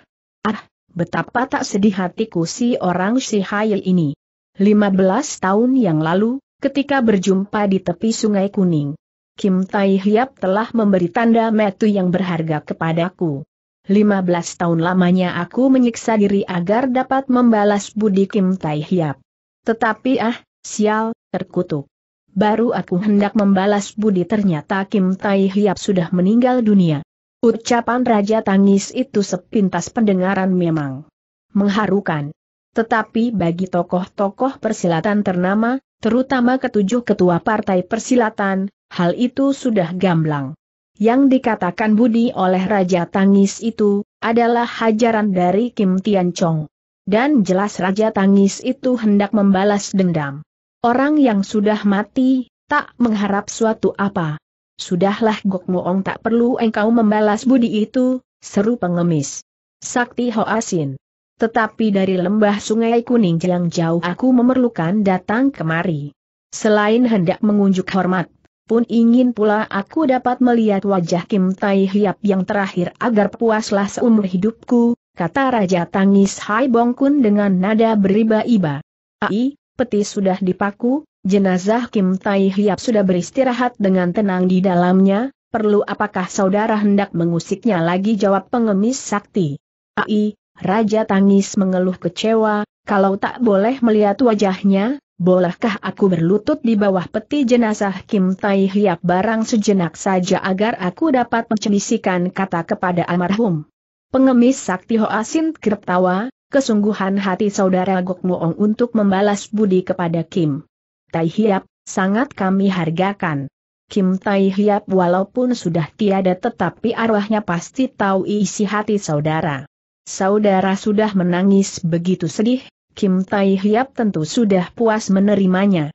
Ah, betapa tak sedih hatiku si orang si Hai ini. 15 tahun yang lalu, ketika berjumpa di tepi sungai kuning, Kim Tai Hiap telah memberi tanda metu yang berharga kepadaku. 15 tahun lamanya aku menyiksa diri agar dapat membalas budi Kim Tai Hiap. Tetapi ah, sial, terkutuk. Baru aku hendak membalas budi ternyata Kim Tai Hiap sudah meninggal dunia. Ucapan Raja Tangis itu sepintas pendengaran memang mengharukan. Tetapi bagi tokoh-tokoh persilatan ternama, terutama ketujuh ketua partai persilatan, hal itu sudah gamblang. Yang dikatakan Budi oleh Raja Tangis itu, adalah hajaran dari Kim Tian Chong. Dan jelas Raja Tangis itu hendak membalas dendam. Orang yang sudah mati, tak mengharap suatu apa. Sudahlah Gok Moong tak perlu engkau membalas budi itu, seru pengemis. Sakti Hoasin. Tetapi dari lembah sungai kuning yang jauh aku memerlukan datang kemari. Selain hendak mengunjuk hormat pun ingin pula aku dapat melihat wajah Kim Tai Hiap yang terakhir agar puaslah seumur hidupku, kata Raja Tangis Hai Bong Kun dengan nada beriba-iba. Ai, peti sudah dipaku, jenazah Kim Tai Hiap sudah beristirahat dengan tenang di dalamnya, perlu apakah saudara hendak mengusiknya lagi jawab pengemis sakti. Ai, Raja Tangis mengeluh kecewa, kalau tak boleh melihat wajahnya, bolehkah aku berlutut di bawah peti jenazah Kim Tai Hiap barang sejenak saja agar aku dapat mencelisikan kata kepada almarhum? Pengemis Sakti Hoasin tertawa, kesungguhan hati saudara Gok Muong untuk membalas budi kepada Kim. Tai Hiap, sangat kami hargakan. Kim Tai Hiap walaupun sudah tiada tetapi arwahnya pasti tahu isi hati saudara. Saudara sudah menangis begitu sedih, Kim Tai Hiap tentu sudah puas menerimanya.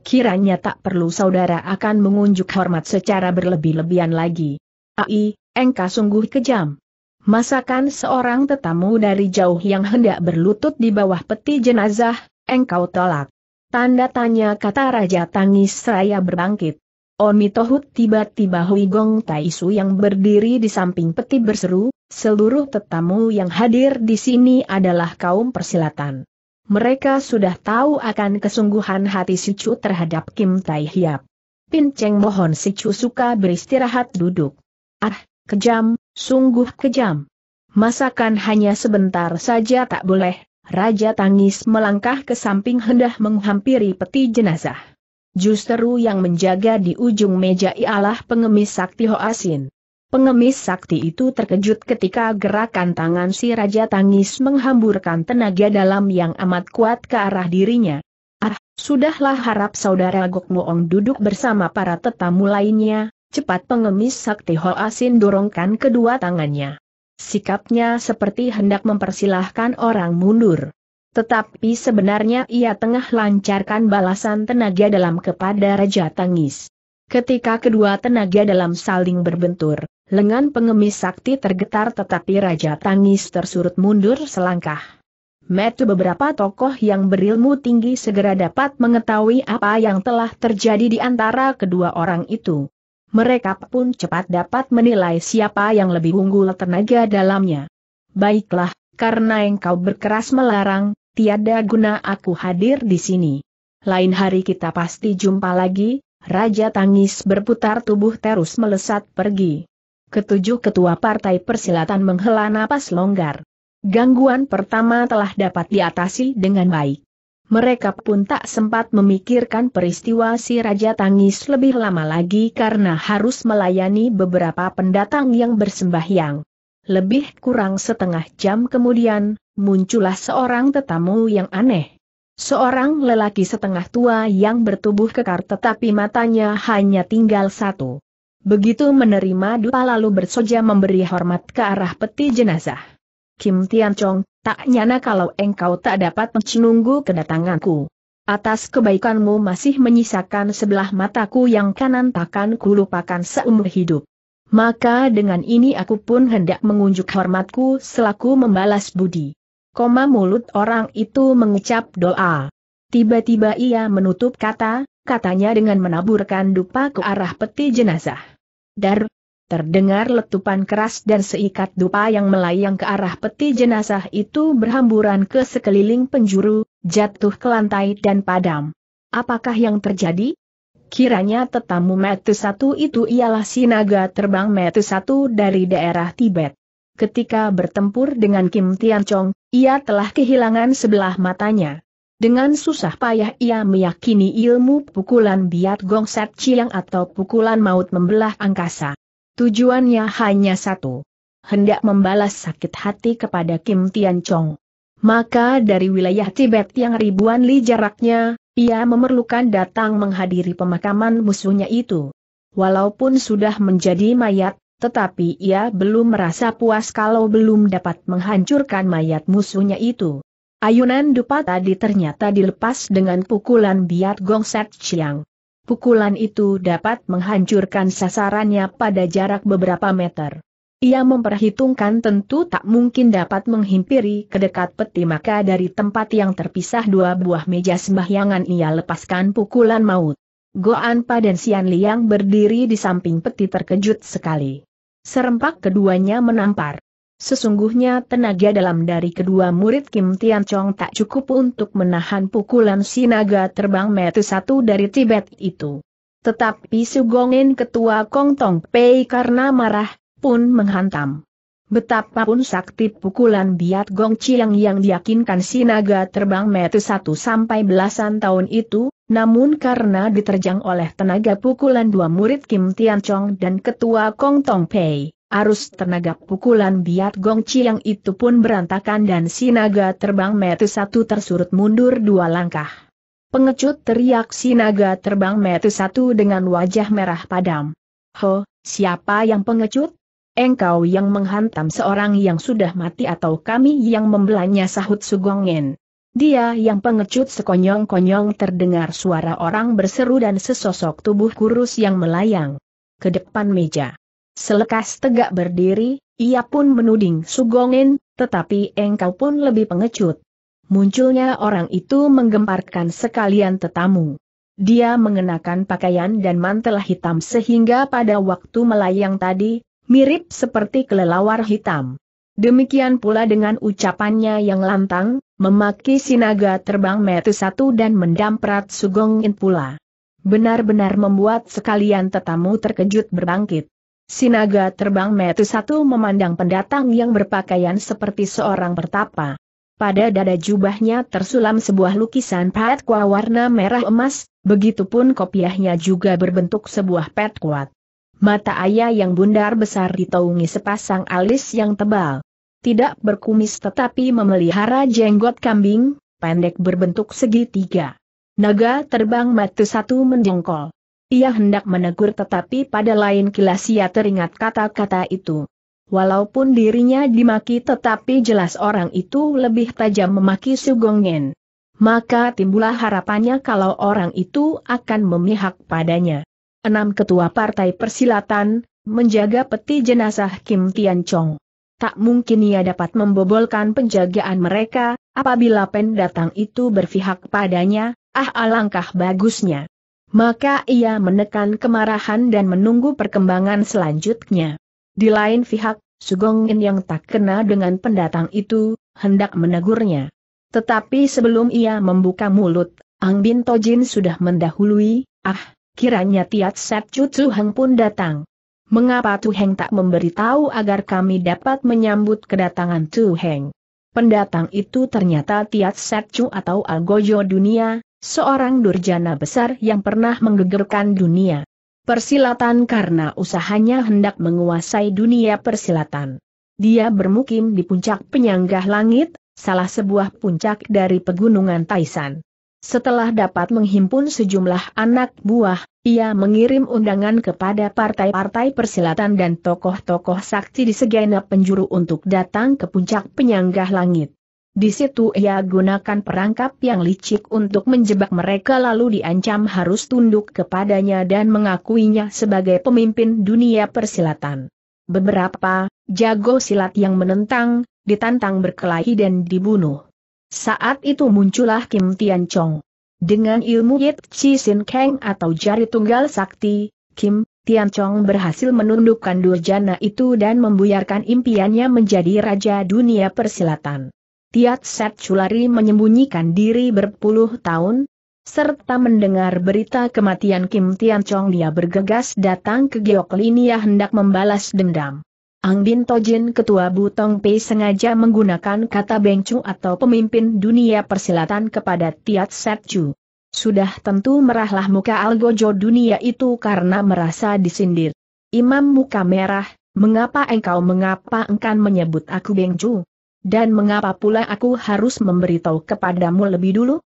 Kiranya tak perlu saudara akan mengunjuk hormat secara berlebih-lebihan lagi. Ai, engkau sungguh kejam. Masakan seorang tetamu dari jauh yang hendak berlutut di bawah peti jenazah, engkau tolak. Tanda tanya kata Raja Tangis Seraya berbangkit. Omitohut tiba-tiba Hui Gong Taisu yang berdiri di samping peti berseru, seluruh tetamu yang hadir di sini adalah kaum persilatan mereka sudah tahu akan kesungguhan hati si terhadap Kim Tai Hiap. Pin Cheng mohon si suka beristirahat duduk. Ah, kejam, sungguh kejam. Masakan hanya sebentar saja tak boleh, Raja tangis melangkah ke samping hendah menghampiri peti jenazah. Justru yang menjaga di ujung meja ialah pengemis sakti Asin. Pengemis sakti itu terkejut ketika gerakan tangan si Raja Tangis menghamburkan tenaga dalam yang amat kuat ke arah dirinya. Ah, sudahlah harap saudara Gok Muong duduk bersama para tetamu lainnya, cepat pengemis sakti Ho Asin dorongkan kedua tangannya. Sikapnya seperti hendak mempersilahkan orang mundur. Tetapi sebenarnya ia tengah lancarkan balasan tenaga dalam kepada Raja Tangis. Ketika kedua tenaga dalam saling berbentur, Lengan pengemis sakti tergetar tetapi Raja Tangis tersurut mundur selangkah. Metu beberapa tokoh yang berilmu tinggi segera dapat mengetahui apa yang telah terjadi di antara kedua orang itu. Mereka pun cepat dapat menilai siapa yang lebih unggul tenaga dalamnya. Baiklah, karena engkau berkeras melarang, tiada guna aku hadir di sini. Lain hari kita pasti jumpa lagi, Raja Tangis berputar tubuh terus melesat pergi. Ketujuh ketua partai persilatan menghela napas longgar. Gangguan pertama telah dapat diatasi dengan baik. Mereka pun tak sempat memikirkan peristiwa si Raja Tangis lebih lama lagi karena harus melayani beberapa pendatang yang bersembahyang. Lebih kurang setengah jam kemudian, muncullah seorang tetamu yang aneh. Seorang lelaki setengah tua yang bertubuh kekar tetapi matanya hanya tinggal satu. Begitu menerima dupa lalu bersoja memberi hormat ke arah peti jenazah. Kim Tian Chong, tak nyana kalau engkau tak dapat menunggu kedatanganku. Atas kebaikanmu masih menyisakan sebelah mataku yang kanan takkan kulupakan seumur hidup. Maka dengan ini aku pun hendak mengunjuk hormatku selaku membalas budi. Koma mulut orang itu mengucap doa. Tiba-tiba ia menutup kata, katanya dengan menaburkan dupa ke arah peti jenazah. Dar, terdengar letupan keras dan seikat dupa yang melayang ke arah peti jenazah itu berhamburan ke sekeliling penjuru, jatuh ke lantai dan padam. Apakah yang terjadi? Kiranya tetamu metu satu itu ialah sinaga terbang metu satu dari daerah Tibet. Ketika bertempur dengan Kim Tian Chong, ia telah kehilangan sebelah matanya. Dengan susah payah ia meyakini ilmu pukulan biat gong set ciang atau pukulan maut membelah angkasa. Tujuannya hanya satu. Hendak membalas sakit hati kepada Kim Tian Chong. Maka dari wilayah Tibet yang ribuan li jaraknya, ia memerlukan datang menghadiri pemakaman musuhnya itu. Walaupun sudah menjadi mayat, tetapi ia belum merasa puas kalau belum dapat menghancurkan mayat musuhnya itu. Ayunan dupa tadi ternyata dilepas dengan pukulan biat Gong Set Chiang. Pukulan itu dapat menghancurkan sasarannya pada jarak beberapa meter. Ia memperhitungkan tentu tak mungkin dapat menghimpiri ke dekat peti maka dari tempat yang terpisah dua buah meja sembahyangan ia lepaskan pukulan maut. Goan Pa dan Sian Liang berdiri di samping peti terkejut sekali. Serempak keduanya menampar. Sesungguhnya tenaga dalam dari kedua murid Kim Tian Chong tak cukup untuk menahan pukulan sinaga terbang metu satu dari Tibet itu. Tetapi Sugongen ketua Kong Tong Pei karena marah, pun menghantam. Betapapun sakti pukulan Biat Gong Chiang yang diyakinkan sinaga terbang metu satu sampai belasan tahun itu, namun karena diterjang oleh tenaga pukulan dua murid Kim Tian Chong dan ketua Kong Tong Pei Arus tenaga pukulan biat Gong Chiang itu pun berantakan dan sinaga terbang metu satu tersurut mundur dua langkah. Pengecut teriak sinaga terbang metu satu dengan wajah merah padam. Ho, siapa yang pengecut? Engkau yang menghantam seorang yang sudah mati atau kami yang membelanya sahut Sugongen. Dia yang pengecut sekonyong-konyong terdengar suara orang berseru dan sesosok tubuh kurus yang melayang. Ke depan meja. Selekas tegak berdiri, ia pun menuding Sugongin, tetapi engkau pun lebih pengecut. Munculnya orang itu menggemparkan sekalian tetamu. Dia mengenakan pakaian dan mantel hitam sehingga pada waktu melayang tadi, mirip seperti kelelawar hitam. Demikian pula dengan ucapannya yang lantang, memaki sinaga terbang metu satu dan mendamprat Sugongin pula. Benar-benar membuat sekalian tetamu terkejut berbangkit. Sinaga terbang metu satu memandang pendatang yang berpakaian seperti seorang pertapa. Pada dada jubahnya tersulam sebuah lukisan petkwa warna merah emas, begitupun kopiahnya juga berbentuk sebuah petkwat. Mata ayah yang bundar besar ditaungi sepasang alis yang tebal. Tidak berkumis tetapi memelihara jenggot kambing, pendek berbentuk segitiga. Naga terbang mata satu menjengkol. Ia hendak menegur tetapi pada lain kilas ia teringat kata-kata itu. Walaupun dirinya dimaki tetapi jelas orang itu lebih tajam memaki Sugongen. Maka timbullah harapannya kalau orang itu akan memihak padanya. Enam ketua partai persilatan, menjaga peti jenazah Kim Tian Chong. Tak mungkin ia dapat membobolkan penjagaan mereka, apabila pendatang itu berpihak padanya, ah alangkah bagusnya. Maka ia menekan kemarahan dan menunggu perkembangan selanjutnya. Di lain pihak, Sugongin yang tak kena dengan pendatang itu, hendak menegurnya. Tetapi sebelum ia membuka mulut, Ang Bin Tojin sudah mendahului, ah, kiranya Tiat Set Chu Heng pun datang. Mengapa Tu Heng tak memberitahu agar kami dapat menyambut kedatangan Tu Heng? Pendatang itu ternyata Tiat Set Chu atau Algojo Dunia, Seorang durjana besar yang pernah menggegerkan dunia. Persilatan karena usahanya hendak menguasai dunia persilatan. Dia bermukim di puncak penyanggah langit, salah sebuah puncak dari pegunungan Taisan. Setelah dapat menghimpun sejumlah anak buah, ia mengirim undangan kepada partai-partai persilatan dan tokoh-tokoh sakti di segenap penjuru untuk datang ke puncak penyanggah langit. Di situ ia gunakan perangkap yang licik untuk menjebak mereka lalu diancam harus tunduk kepadanya dan mengakuinya sebagai pemimpin dunia persilatan. Beberapa, jago silat yang menentang, ditantang berkelahi dan dibunuh. Saat itu muncullah Kim Tian Chong. Dengan ilmu Yit Chi Sin Kang atau jari tunggal sakti, Kim Tian Chong berhasil menundukkan Durjana itu dan membuyarkan impiannya menjadi raja dunia persilatan. Tiat Set Chulari menyembunyikan diri berpuluh tahun, serta mendengar berita kematian Kim Tian Chong dia bergegas datang ke Geoklinia hendak membalas dendam. Ang Bin Tojin Ketua Butong Pei sengaja menggunakan kata Bengcu atau pemimpin dunia persilatan kepada Tiat Set Chu. Sudah tentu merahlah muka Algojo dunia itu karena merasa disindir. Imam muka merah, mengapa engkau mengapa engkan menyebut aku Bengcu? Dan mengapa pula aku harus memberitahu kepadamu lebih dulu?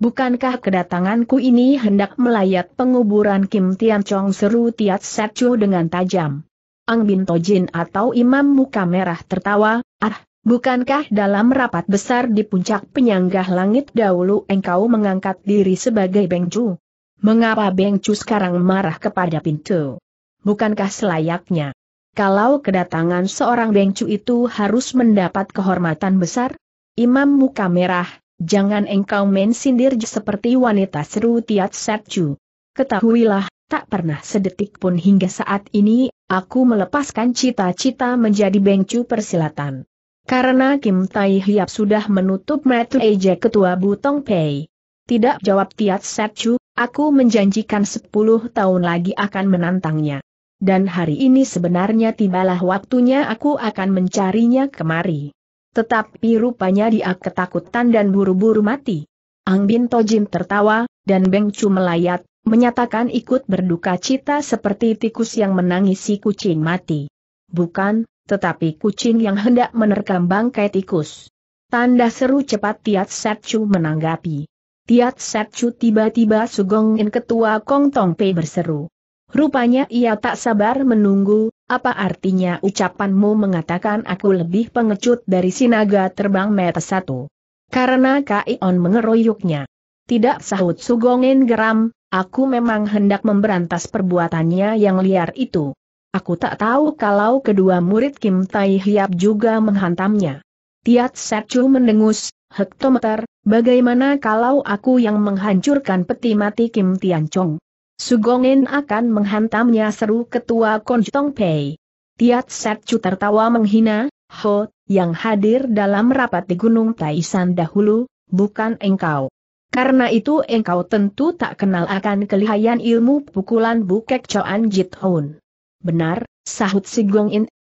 Bukankah kedatanganku ini hendak melayat penguburan Kim Tian Chong seru Tiat Chu dengan tajam? Ang Binto Jin atau Imam Muka Merah tertawa, ah, bukankah dalam rapat besar di puncak penyanggah langit dahulu engkau mengangkat diri sebagai Chu? Mengapa Chu sekarang marah kepada pintu? Bukankah selayaknya kalau kedatangan seorang bengcu itu harus mendapat kehormatan besar? Imam muka merah, jangan engkau main sindir seperti wanita seru Tiat Setju. Ketahuilah, tak pernah sedetik pun hingga saat ini, aku melepaskan cita-cita menjadi bengcu persilatan. Karena Kim Tai Hiap sudah menutup mata Eja Ketua Butong Pei. Tidak jawab Tiat Setju, aku menjanjikan 10 tahun lagi akan menantangnya dan hari ini sebenarnya tibalah waktunya aku akan mencarinya kemari. Tetapi rupanya dia ketakutan dan buru-buru mati. Ang Bin Tojin tertawa, dan Beng Chu melayat, menyatakan ikut berduka cita seperti tikus yang menangisi kucing mati. Bukan, tetapi kucing yang hendak menerkam bangkai tikus. Tanda seru cepat Tiat Chu menanggapi. Tiat Chu tiba-tiba Sugongin ketua Kong Tong Pei berseru. Rupanya ia tak sabar menunggu, apa artinya ucapanmu mengatakan aku lebih pengecut dari sinaga terbang meta satu. Karena Kaion mengeroyoknya. Tidak sahut sugongin geram, aku memang hendak memberantas perbuatannya yang liar itu. Aku tak tahu kalau kedua murid Kim Tai Hiap juga menghantamnya. Tiat Setchu mendengus, hektometer, bagaimana kalau aku yang menghancurkan peti mati Kim Tian Chong? Sugongin akan menghantamnya seru ketua Konjutong Pei. Tiat Setcu tertawa menghina, Ho, yang hadir dalam rapat di Gunung Taisan dahulu, bukan engkau. Karena itu engkau tentu tak kenal akan kelihayan ilmu pukulan bukek Choan Jit Hoon. Benar, sahut si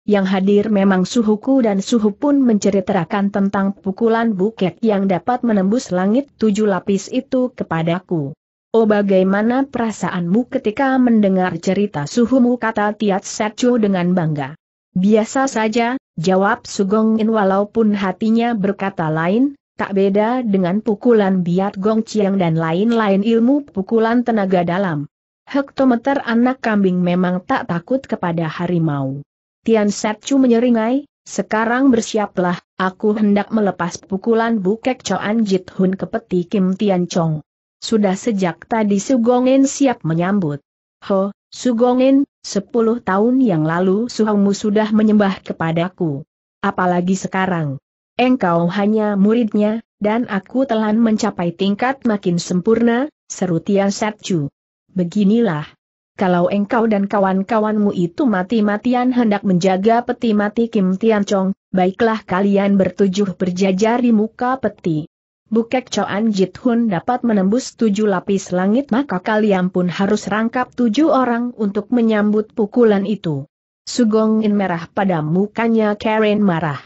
yang hadir memang suhuku dan suhu pun menceritakan tentang pukulan bukek yang dapat menembus langit tujuh lapis itu kepadaku. Oh bagaimana perasaanmu ketika mendengar cerita suhumu kata Tiat Setjo dengan bangga. Biasa saja, jawab Sugong In walaupun hatinya berkata lain, tak beda dengan pukulan biat gong Chiang dan lain-lain ilmu pukulan tenaga dalam. Hektometer anak kambing memang tak takut kepada harimau. Tian Setju menyeringai, sekarang bersiaplah, aku hendak melepas pukulan bukek Choan Jit Hun ke peti Kim Tian Chong. Sudah sejak tadi Sugongin siap menyambut. Ho, Sugongin, sepuluh tahun yang lalu suhumu sudah menyembah kepadaku. Apalagi sekarang. Engkau hanya muridnya, dan aku telah mencapai tingkat makin sempurna, seru Tian Satju. Beginilah. Kalau engkau dan kawan-kawanmu itu mati-matian hendak menjaga peti mati Kim Tian Chong, baiklah kalian bertujuh berjajar di muka peti. Bukek Coan Jit Hun dapat menembus tujuh lapis langit maka kalian pun harus rangkap tujuh orang untuk menyambut pukulan itu. Sugongin merah pada mukanya Karen marah.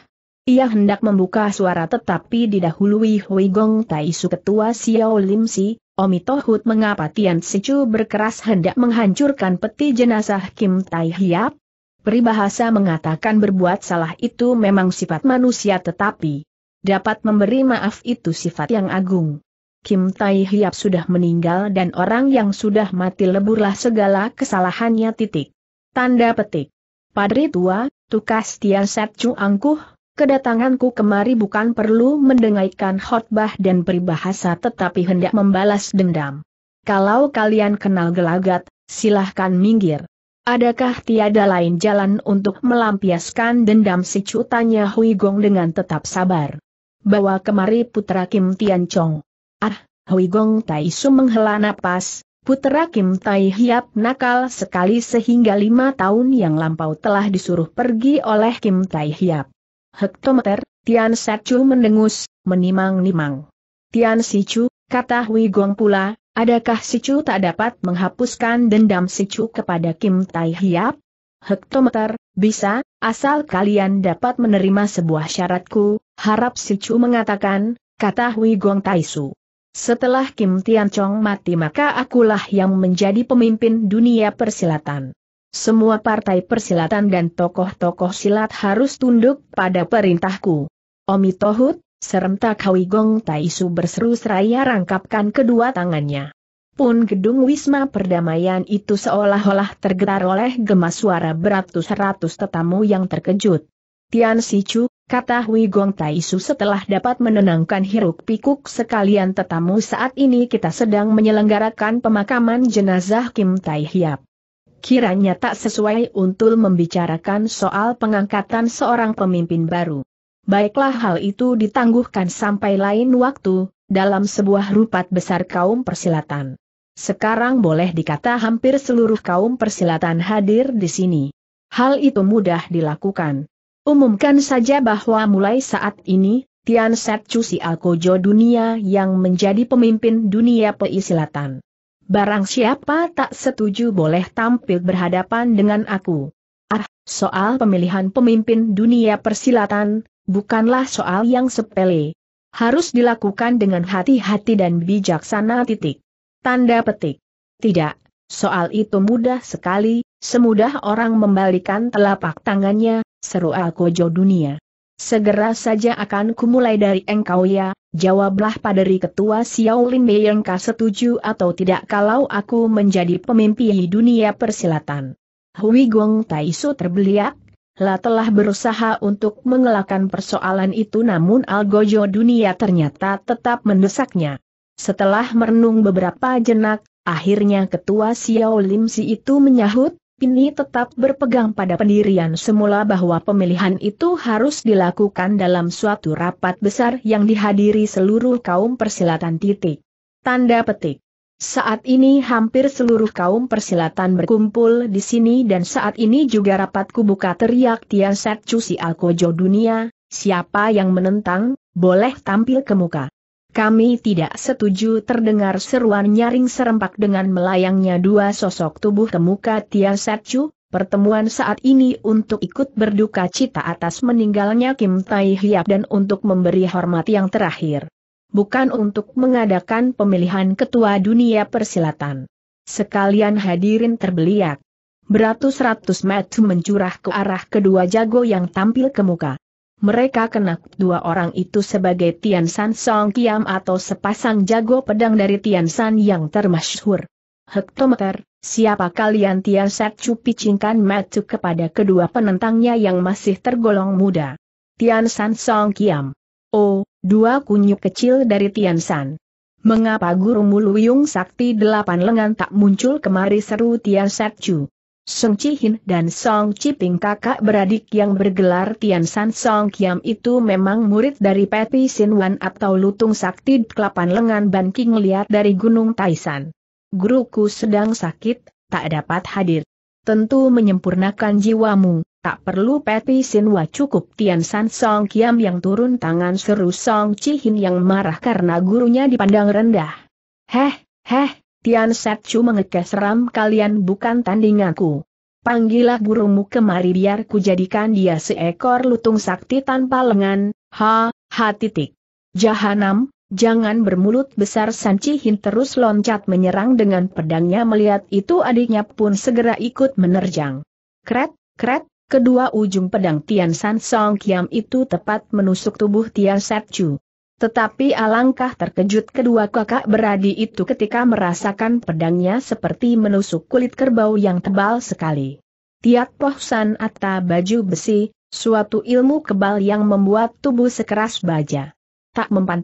Ia hendak membuka suara tetapi didahului Hui Gong Taisu ketua Xiao Lim Si, Omi Tohut mengapa Tian Chu berkeras hendak menghancurkan peti jenazah Kim Tai Hiap? Peribahasa mengatakan berbuat salah itu memang sifat manusia tetapi dapat memberi maaf itu sifat yang agung. Kim Tai Hiap sudah meninggal dan orang yang sudah mati leburlah segala kesalahannya titik. Tanda petik. Padri tua, tukas tiaset angkuh, kedatanganku kemari bukan perlu mendengarkan khotbah dan peribahasa tetapi hendak membalas dendam. Kalau kalian kenal gelagat, silahkan minggir. Adakah tiada lain jalan untuk melampiaskan dendam si tanya Hui Gong dengan tetap sabar? bawa kemari putra Kim Tian Chong. Ah, Hui Gong Tai Su menghela napas, Putra Kim Tai Hiap nakal sekali sehingga lima tahun yang lampau telah disuruh pergi oleh Kim Tai Hiap. Hektometer, Tian Chu mendengus, menimang-nimang. Tian Sichu, kata Hui Gong pula, adakah Sichu tak dapat menghapuskan dendam Sichu kepada Kim Tai Hiap? Hektometer, bisa, asal kalian dapat menerima sebuah syaratku, Harap si Chu mengatakan, kata Hui Gong Taisu. Setelah Kim Tian Chong mati maka akulah yang menjadi pemimpin dunia persilatan. Semua partai persilatan dan tokoh-tokoh silat harus tunduk pada perintahku. Omi Tohut, serentak Hui Gong Taisu berseru seraya rangkapkan kedua tangannya. Pun gedung Wisma Perdamaian itu seolah-olah tergetar oleh gemas suara beratus-ratus tetamu yang terkejut. Tian Sichu, kata Hui Gong Taisu setelah dapat menenangkan hiruk pikuk sekalian tetamu saat ini kita sedang menyelenggarakan pemakaman jenazah Kim Tai Hiap. Kiranya tak sesuai untuk membicarakan soal pengangkatan seorang pemimpin baru. Baiklah hal itu ditangguhkan sampai lain waktu, dalam sebuah rupat besar kaum persilatan. Sekarang boleh dikata hampir seluruh kaum persilatan hadir di sini. Hal itu mudah dilakukan. Umumkan saja bahwa mulai saat ini, Tian Set si Alkojo dunia yang menjadi pemimpin dunia peisilatan. Barang siapa tak setuju boleh tampil berhadapan dengan aku. Ah, soal pemilihan pemimpin dunia persilatan, bukanlah soal yang sepele. Harus dilakukan dengan hati-hati dan bijaksana titik. Tanda petik. Tidak, Soal itu mudah sekali, semudah orang membalikan telapak tangannya, seru Alkojo dunia. Segera saja akan kumulai dari engkau ya, jawablah paderi ketua Xiaolin Meyengka setuju atau tidak kalau aku menjadi pemimpin dunia persilatan. Hui Gong Taisu terbeliak, lah telah berusaha untuk mengelakkan persoalan itu namun Algojo dunia ternyata tetap mendesaknya. Setelah merenung beberapa jenak, Akhirnya ketua Xiao Lim Si itu menyahut, Pini tetap berpegang pada pendirian semula bahwa pemilihan itu harus dilakukan dalam suatu rapat besar yang dihadiri seluruh kaum persilatan titik. Tanda petik. Saat ini hampir seluruh kaum persilatan berkumpul di sini dan saat ini juga rapatku buka teriak Tian Set Cusi Alkojo dunia, siapa yang menentang, boleh tampil ke muka. Kami tidak setuju terdengar seruan nyaring serempak dengan melayangnya dua sosok tubuh ke muka Tia Satchu, pertemuan saat ini untuk ikut berduka cita atas meninggalnya Kim Tai Hiap dan untuk memberi hormat yang terakhir. Bukan untuk mengadakan pemilihan ketua dunia persilatan. Sekalian hadirin terbeliak. Beratus-ratus mata mencurah ke arah kedua jago yang tampil ke muka. Mereka kena dua orang itu sebagai Tian San Song Kiam atau sepasang jago pedang dari Tian San yang termasyhur. Hektometer, siapa kalian Tian Set Chu picingkan matu kepada kedua penentangnya yang masih tergolong muda. Tian San Song Kiam. Oh, dua kunyuk kecil dari Tian San. Mengapa gurumu Luyung Sakti delapan lengan tak muncul kemari seru Tian Set Chu? Song Cihin dan Song Chiping kakak beradik yang bergelar Tian San Song Kiam itu memang murid dari Peti Wan atau Lutung Sakti Kelapan Lengan Ban King lihat dari Gunung Taisan. Guruku sedang sakit, tak dapat hadir. Tentu menyempurnakan jiwamu, tak perlu Peti Wan cukup Tian San Song Kiam yang turun tangan seru Song Cihin yang marah karena gurunya dipandang rendah. Heh, heh, Tian Setchu mengekes seram kalian bukan tandinganku. Panggillah burungmu kemari biar ku jadikan dia seekor lutung sakti tanpa lengan, ha, ha titik. Jahanam, jangan bermulut besar Sancihin terus loncat menyerang dengan pedangnya melihat itu adiknya pun segera ikut menerjang. Kret, kret, kedua ujung pedang Tian San Song Kiam itu tepat menusuk tubuh Tian Setchu. Tetapi alangkah terkejut kedua kakak beradi itu ketika merasakan pedangnya seperti menusuk kulit kerbau yang tebal sekali. Tiat pohsan atau baju besi, suatu ilmu kebal yang membuat tubuh sekeras baja. Tak mempan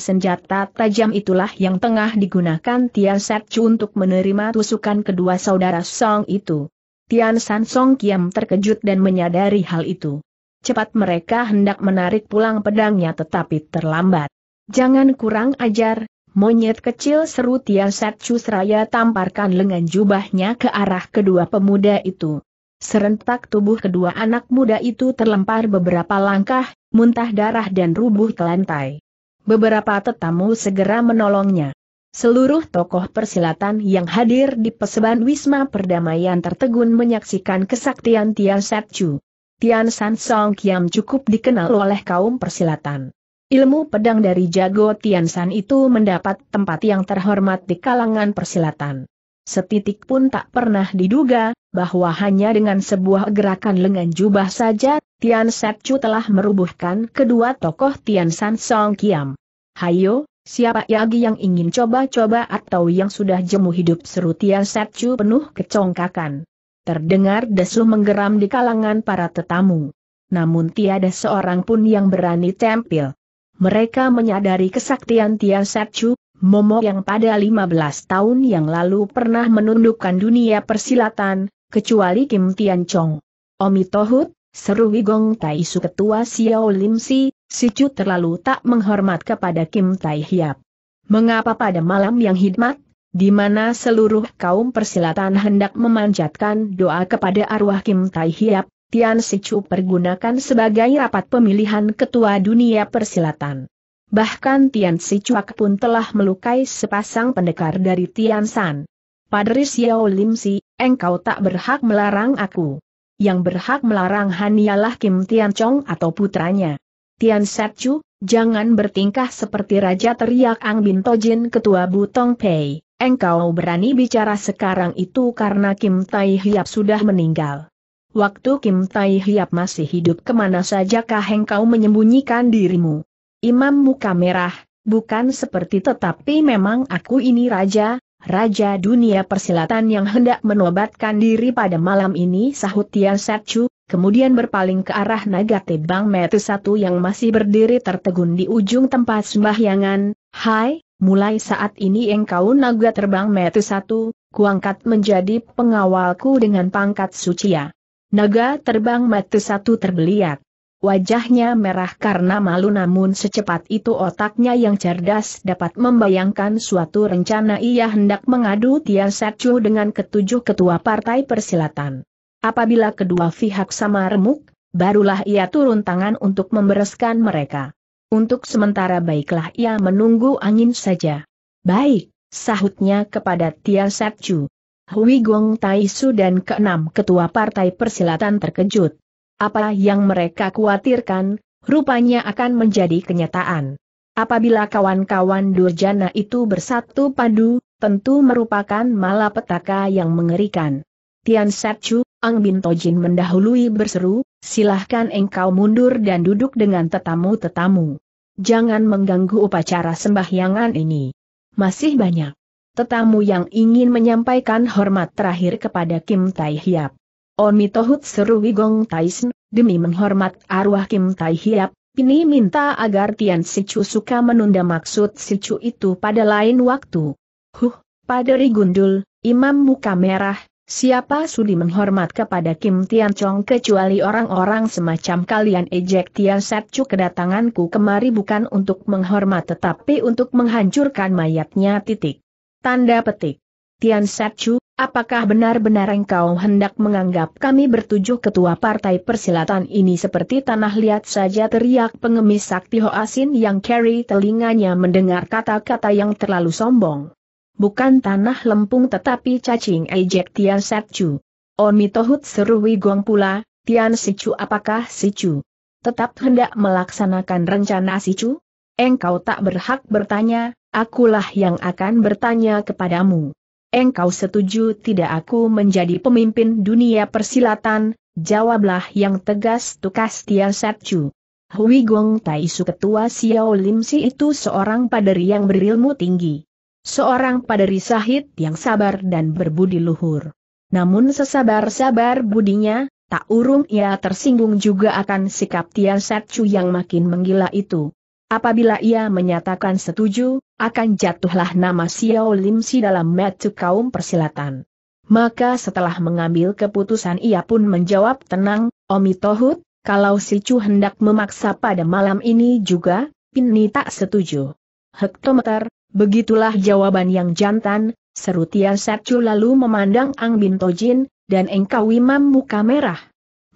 senjata tajam itulah yang tengah digunakan Tian Setchu untuk menerima tusukan kedua saudara Song itu. Tian San Song Kiam terkejut dan menyadari hal itu cepat mereka hendak menarik pulang pedangnya tetapi terlambat. Jangan kurang ajar, monyet kecil seru Tian Satchu seraya tamparkan lengan jubahnya ke arah kedua pemuda itu. Serentak tubuh kedua anak muda itu terlempar beberapa langkah, muntah darah dan rubuh ke lantai. Beberapa tetamu segera menolongnya. Seluruh tokoh persilatan yang hadir di peseban Wisma Perdamaian tertegun menyaksikan kesaktian Tian Satchu. Tian San Song Kiam cukup dikenal oleh kaum persilatan. Ilmu pedang dari jago Tian San itu mendapat tempat yang terhormat di kalangan persilatan. Setitik pun tak pernah diduga, bahwa hanya dengan sebuah gerakan lengan jubah saja, Tian Chu telah merubuhkan kedua tokoh Tian San Song Kiam. Hayo, siapa lagi yang ingin coba-coba atau yang sudah jemu hidup seru Tian Chu penuh kecongkakan. Terdengar desu menggeram di kalangan para tetamu. Namun tiada seorang pun yang berani tampil. Mereka menyadari kesaktian Tian Satchu, Momo yang pada 15 tahun yang lalu pernah menundukkan dunia persilatan, kecuali Kim Tian Chong. Omi Tohut, seru Wigong Tai Su Ketua Xiao Lim Si, si Chu terlalu tak menghormat kepada Kim Tai Hiap. Mengapa pada malam yang hikmat, di mana seluruh kaum persilatan hendak memanjatkan doa kepada arwah Kim Tai Hiap, Tian Sichu pergunakan sebagai rapat pemilihan ketua dunia persilatan. Bahkan Tian Sichuak pun telah melukai sepasang pendekar dari Tian San. Padri Xiao Lim Si, engkau tak berhak melarang aku. Yang berhak melarang hanyalah Kim Tian Chong atau putranya. Tian Sichu, jangan bertingkah seperti raja teriak Ang Bin Tojin ketua Butong Pei. Engkau berani bicara sekarang itu karena Kim Tai Hiap sudah meninggal. Waktu Kim Tai Hiap masih hidup kemana sajakah engkau menyembunyikan dirimu? Imam muka merah, bukan seperti tetapi memang aku ini raja, raja dunia persilatan yang hendak menobatkan diri pada malam ini sahut Tian Satchu, kemudian berpaling ke arah naga tebang metu satu yang masih berdiri tertegun di ujung tempat sembahyangan, Hai, Mulai saat ini engkau naga terbang metu satu, kuangkat menjadi pengawalku dengan pangkat ya. Naga terbang metu satu terbeliat. Wajahnya merah karena malu namun secepat itu otaknya yang cerdas dapat membayangkan suatu rencana ia hendak mengadu Tian Sechu dengan ketujuh ketua partai persilatan. Apabila kedua pihak sama remuk, barulah ia turun tangan untuk membereskan mereka. Untuk sementara baiklah ia menunggu angin saja. Baik, sahutnya kepada Tia Satju. Hui Gong Tai dan keenam ketua partai persilatan terkejut. Apa yang mereka khawatirkan, rupanya akan menjadi kenyataan. Apabila kawan-kawan Durjana itu bersatu padu, tentu merupakan malapetaka yang mengerikan. Tian Satchu, Ang Bin Tojin mendahului berseru, silahkan engkau mundur dan duduk dengan tetamu-tetamu. Jangan mengganggu upacara sembahyangan ini. Masih banyak tetamu yang ingin menyampaikan hormat terakhir kepada Kim Tai Hiap. Oni Tohut seru Wigong Taisen, demi menghormat arwah Kim Tai Hiap, ini minta agar Tian Sichu suka menunda maksud Sichu itu pada lain waktu. Huh, pada rigundul, Imam Muka Merah, Siapa sudi menghormat kepada Kim Tian Chong kecuali orang-orang semacam kalian ejek Tian Setcu kedatanganku kemari bukan untuk menghormat tetapi untuk menghancurkan mayatnya titik. Tanda petik. Tian Setcu, apakah benar-benar engkau hendak menganggap kami bertujuh ketua partai persilatan ini seperti tanah liat saja teriak pengemis sakti Ho Asin yang carry telinganya mendengar kata-kata yang terlalu sombong bukan tanah lempung tetapi cacing ejek Tian Sechu. Omi Tohut seru Wigong pula, Tian Sichu apakah Sichu? Tetap hendak melaksanakan rencana Sichu? Engkau tak berhak bertanya, akulah yang akan bertanya kepadamu. Engkau setuju tidak aku menjadi pemimpin dunia persilatan, jawablah yang tegas tukas Tian Sechu. Hui Gong Taisu ketua Xiao Lim Si itu seorang paderi yang berilmu tinggi. Seorang paderi sahid yang sabar dan berbudi luhur. Namun sesabar-sabar budinya, tak urung ia tersinggung juga akan sikap Tian Satchu yang makin menggila itu. Apabila ia menyatakan setuju, akan jatuhlah nama Xiao Lim Si dalam metu kaum persilatan. Maka setelah mengambil keputusan ia pun menjawab tenang, Omi Tohut, kalau si Chu hendak memaksa pada malam ini juga, Pinni tak setuju hektometer, begitulah jawaban yang jantan, seru Tia Satchu lalu memandang Ang Bintojin, dan engkau imam muka merah.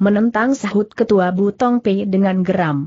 Menentang sahut ketua Butong Pei dengan geram.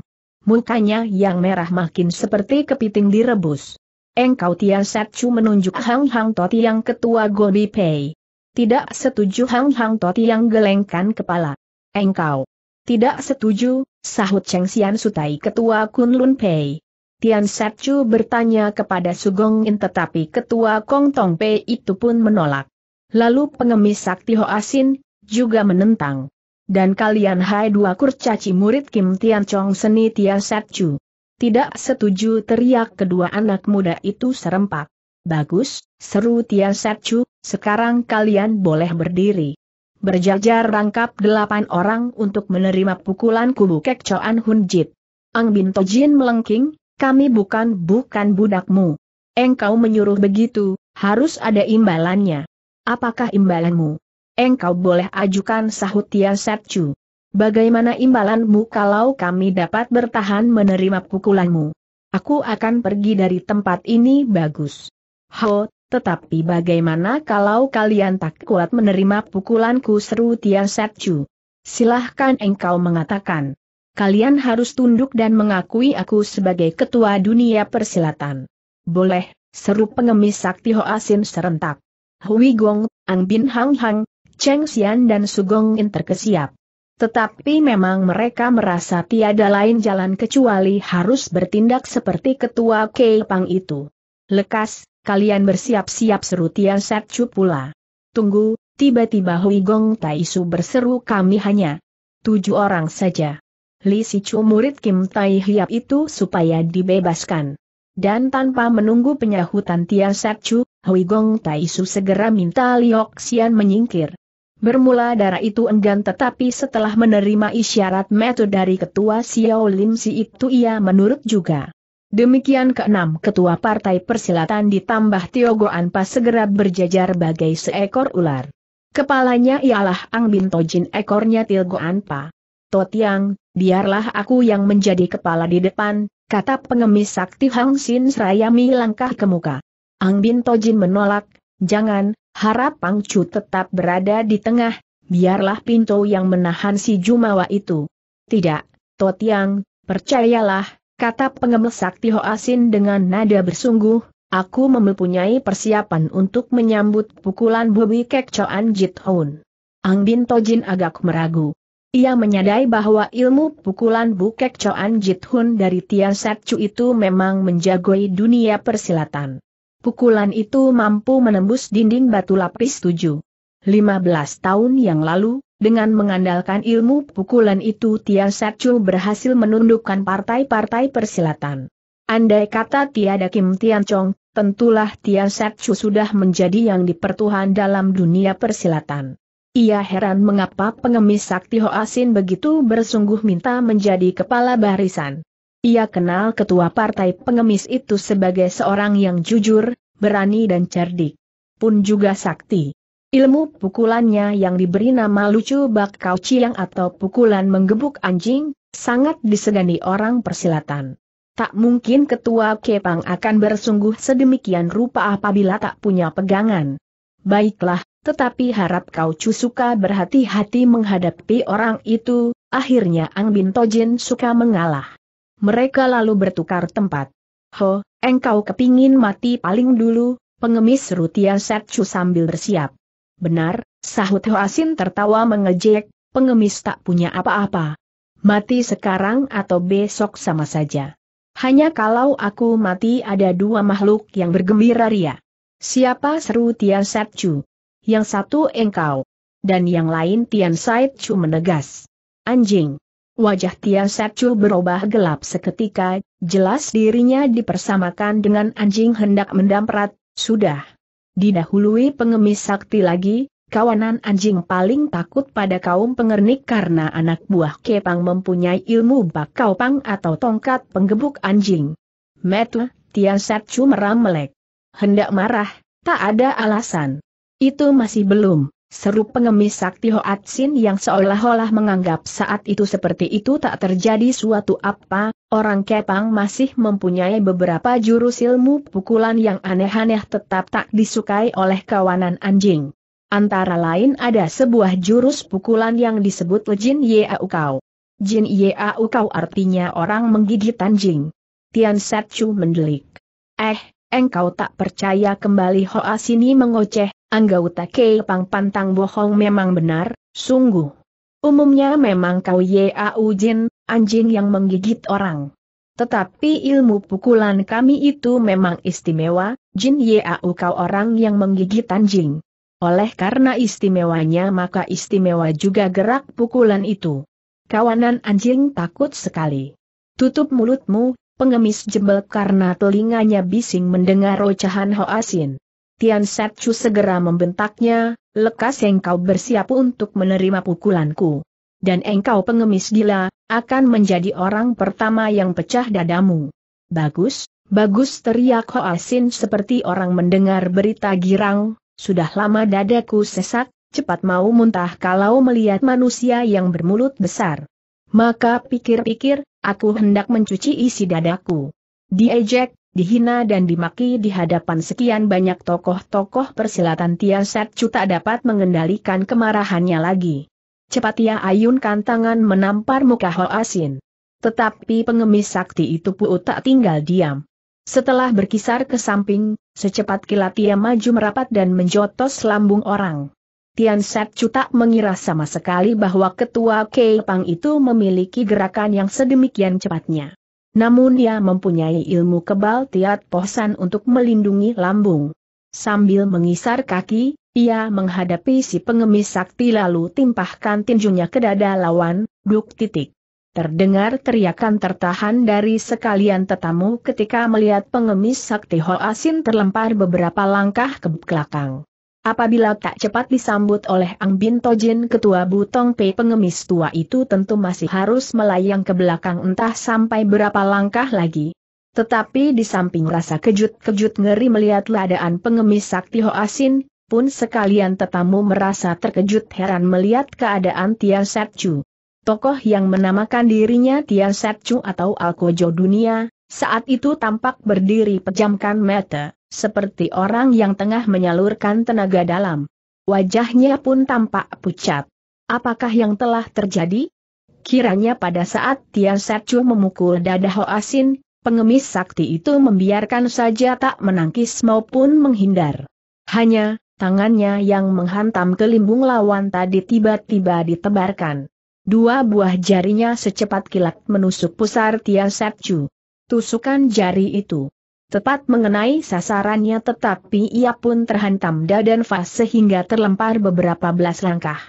Mukanya yang merah makin seperti kepiting direbus. Engkau Tia Satchu menunjuk Hang Hang Toti yang ketua Gobi Pei. Tidak setuju Hang Hang Toti yang gelengkan kepala. Engkau. Tidak setuju, sahut Cheng Xian Sutai ketua Kunlun Pei. Tian Sercu bertanya kepada Sugong In tetapi ketua Kong Tong Pei itu pun menolak. Lalu pengemis sakti Asin, juga menentang. Dan kalian hai dua kurcaci murid Kim Tian Chong seni Tian Sercu. Tidak setuju teriak kedua anak muda itu serempak. Bagus, seru Tian Sercu, sekarang kalian boleh berdiri berjajar rangkap delapan orang untuk menerima pukulan kubu Kek Choan Hun Jit. Ang Bin melengking, kami bukan bukan budakmu. Engkau menyuruh begitu, harus ada imbalannya. Apakah imbalanmu? Engkau boleh ajukan sahut Tia Satchu. Bagaimana imbalanmu kalau kami dapat bertahan menerima pukulanmu? Aku akan pergi dari tempat ini bagus. Ho, tetapi bagaimana kalau kalian tak kuat menerima pukulanku seru Tia Satchu? Silahkan engkau mengatakan kalian harus tunduk dan mengakui aku sebagai ketua dunia persilatan. Boleh, seru pengemis sakti Hoasin serentak. Hui Gong, Ang Bin Hang Hang, Cheng Xian dan Sugong In terkesiap. Tetapi memang mereka merasa tiada lain jalan kecuali harus bertindak seperti ketua Pang itu. Lekas, kalian bersiap-siap seru Tian Chu pula. Tunggu, tiba-tiba Hui Gong Su berseru kami hanya tujuh orang saja. Li Sichu murid Kim Tai Hiap itu supaya dibebaskan. Dan tanpa menunggu penyahutan Tian Sakchu, Hui Gong Tai Su segera minta Liok Xian menyingkir. Bermula darah itu enggan tetapi setelah menerima isyarat metode dari ketua Xiao Lim Si itu ia menurut juga. Demikian keenam ketua partai persilatan ditambah Tio Goan Pas segera berjajar bagai seekor ular. Kepalanya ialah Ang Bin Tojin ekornya Tio Goan Pa. Totiang, biarlah aku yang menjadi kepala di depan, kata pengemis sakti Hang Sin serayami langkah ke muka. Ang Bin Tojin menolak, jangan, harap Pang Chu tetap berada di tengah, biarlah pintu yang menahan si Jumawa itu. Tidak, Totiang, percayalah, kata pengemis sakti Ho Asin dengan nada bersungguh, aku mempunyai persiapan untuk menyambut pukulan Bobi Kek Choan Jit Hoon. Ang Bin Tojin agak meragu. Ia menyadai bahwa ilmu pukulan Bukek Choan Jit Hun dari Tian Satchu itu memang menjagoi dunia persilatan. Pukulan itu mampu menembus dinding batu lapis tujuh. belas tahun yang lalu, dengan mengandalkan ilmu pukulan itu Tian Satchu berhasil menundukkan partai-partai persilatan. Andai kata tiada Kim Tian Chong, tentulah Tian Satchu sudah menjadi yang dipertuhan dalam dunia persilatan. Ia heran mengapa pengemis sakti Asin begitu bersungguh minta menjadi kepala barisan. Ia kenal ketua partai pengemis itu sebagai seorang yang jujur, berani dan cerdik. Pun juga sakti. Ilmu pukulannya yang diberi nama lucu bak kau ciang atau pukulan menggebuk anjing, sangat disegani orang persilatan. Tak mungkin ketua Kepang akan bersungguh sedemikian rupa apabila tak punya pegangan. Baiklah, tetapi harap kau suka berhati-hati menghadapi orang itu, akhirnya Ang Bin Tojin suka mengalah. Mereka lalu bertukar tempat. Ho, engkau kepingin mati paling dulu, pengemis Rutia Set Chu sambil bersiap. Benar, sahut Hoasin tertawa mengejek, pengemis tak punya apa-apa. Mati sekarang atau besok sama saja. Hanya kalau aku mati ada dua makhluk yang bergembira ria. Siapa seru Tian Chu? yang satu engkau. Dan yang lain Tian Sai Chu menegas. Anjing. Wajah Tian Sai Chu berubah gelap seketika, jelas dirinya dipersamakan dengan anjing hendak mendamprat, sudah. Didahului pengemis sakti lagi, kawanan anjing paling takut pada kaum pengernik karena anak buah Kepang mempunyai ilmu bakau pang atau tongkat penggebuk anjing. Metu, Tian Chu meram melek. Hendak marah, tak ada alasan. Itu masih belum, seru pengemis sakti Sin yang seolah-olah menganggap saat itu seperti itu tak terjadi suatu apa, orang Kepang masih mempunyai beberapa jurus ilmu pukulan yang aneh-aneh tetap tak disukai oleh kawanan anjing. Antara lain ada sebuah jurus pukulan yang disebut Lejin Kau. Jin Kau artinya orang menggigit anjing. Tian Setchu mendelik. Eh, engkau tak percaya kembali Hoa sini mengoceh, Anggauta Pang pantang bohong memang benar, sungguh. Umumnya memang kau Yau Jin, anjing yang menggigit orang. Tetapi ilmu pukulan kami itu memang istimewa, Jin Yau kau orang yang menggigit anjing. Oleh karena istimewanya maka istimewa juga gerak pukulan itu. Kawanan anjing takut sekali. Tutup mulutmu, pengemis jebel karena telinganya bising mendengar ocahan Hoasin. Tian Setchu segera membentaknya, lekas engkau bersiap untuk menerima pukulanku. Dan engkau pengemis gila, akan menjadi orang pertama yang pecah dadamu. Bagus, bagus teriak Sin seperti orang mendengar berita girang, sudah lama dadaku sesak, cepat mau muntah kalau melihat manusia yang bermulut besar. Maka pikir-pikir, aku hendak mencuci isi dadaku. Diejek, dihina dan dimaki di hadapan sekian banyak tokoh-tokoh persilatan Tia Setcu tak dapat mengendalikan kemarahannya lagi. Cepat ia ayunkan tangan menampar muka Ho Asin. Tetapi pengemis sakti itu pun tak tinggal diam. Setelah berkisar ke samping, secepat kilat ia maju merapat dan menjotos lambung orang. Tian Sat Chu tak mengira sama sekali bahwa ketua Kei Pang itu memiliki gerakan yang sedemikian cepatnya. Namun ia mempunyai ilmu kebal tiat pohsan untuk melindungi lambung. Sambil mengisar kaki, ia menghadapi si pengemis sakti lalu timpahkan tinjunya ke dada lawan, duk titik. Terdengar teriakan tertahan dari sekalian tetamu ketika melihat pengemis sakti Hoasin terlempar beberapa langkah ke belakang. Apabila tak cepat disambut oleh Ang Bintojin, ketua Butong Pei pengemis tua itu tentu masih harus melayang ke belakang entah sampai berapa langkah lagi. Tetapi di samping rasa kejut-kejut ngeri melihat keadaan pengemis sakti Asin, pun sekalian tetamu merasa terkejut heran melihat keadaan Tian Setchu. Tokoh yang menamakan dirinya Tian Setchu atau Alkojo Dunia, saat itu tampak berdiri pejamkan mata seperti orang yang tengah menyalurkan tenaga dalam. Wajahnya pun tampak pucat. Apakah yang telah terjadi? Kiranya pada saat Tian Sercu memukul dada Asin, pengemis sakti itu membiarkan saja tak menangkis maupun menghindar. Hanya, tangannya yang menghantam ke limbung lawan tadi tiba-tiba ditebarkan. Dua buah jarinya secepat kilat menusuk pusar Tian Sercu. Tusukan jari itu tepat mengenai sasarannya tetapi ia pun terhantam dadan Fa sehingga terlempar beberapa belas langkah.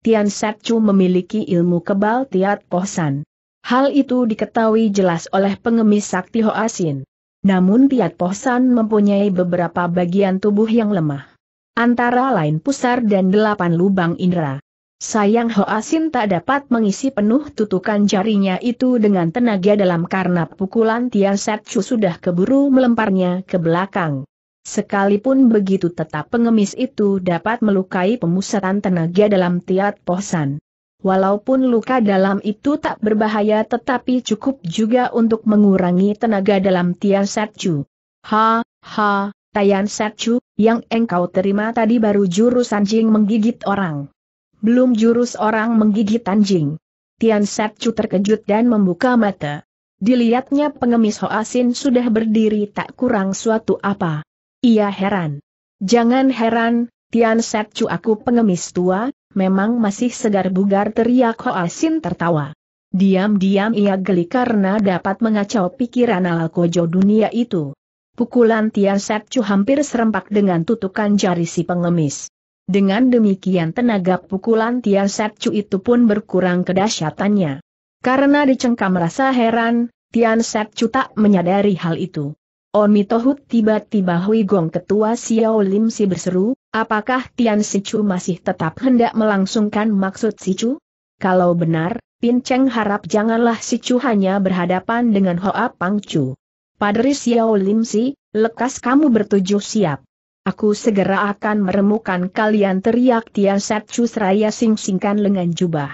Tian Setchu memiliki ilmu kebal Tiat Pohsan. Hal itu diketahui jelas oleh pengemis sakti Hoasin. Namun Tiat Pohsan mempunyai beberapa bagian tubuh yang lemah. Antara lain pusar dan delapan lubang indera. Sayang Ho Asin tak dapat mengisi penuh tutukan jarinya itu dengan tenaga dalam karena pukulan Tian Chu sudah keburu melemparnya ke belakang. Sekalipun begitu tetap pengemis itu dapat melukai pemusatan tenaga dalam Tiat Posan. Walaupun luka dalam itu tak berbahaya tetapi cukup juga untuk mengurangi tenaga dalam Tian Chu. Ha, ha, Tian Chu, yang engkau terima tadi baru jurusan Jing menggigit orang. Belum jurus orang menggigit anjing. Tian Setcu terkejut dan membuka mata. Dilihatnya pengemis Hoasin sudah berdiri tak kurang suatu apa. Ia heran. Jangan heran, Tian Setcu aku pengemis tua, memang masih segar bugar teriak Hoasin tertawa. Diam-diam ia geli karena dapat mengacau pikiran ala dunia itu. Pukulan Tian Setcu hampir serempak dengan tutukan jari si pengemis. Dengan demikian tenaga pukulan Tian Setcu itu pun berkurang kedahsyatannya. Karena dicengkam rasa heran, Tian Setcu tak menyadari hal itu. Omi Tohut tiba-tiba Hui Gong ketua Xiao Lim Si berseru, apakah Tian Sichu masih tetap hendak melangsungkan maksud Sichu? Kalau benar, Pin Cheng harap janganlah Sichu hanya berhadapan dengan Hoa Pang Chu. Padri Xiao Lim Si, lekas kamu bertujuh siap. Aku segera akan meremukan kalian teriak Tian Tiasetsu seraya sing-singkan lengan jubah.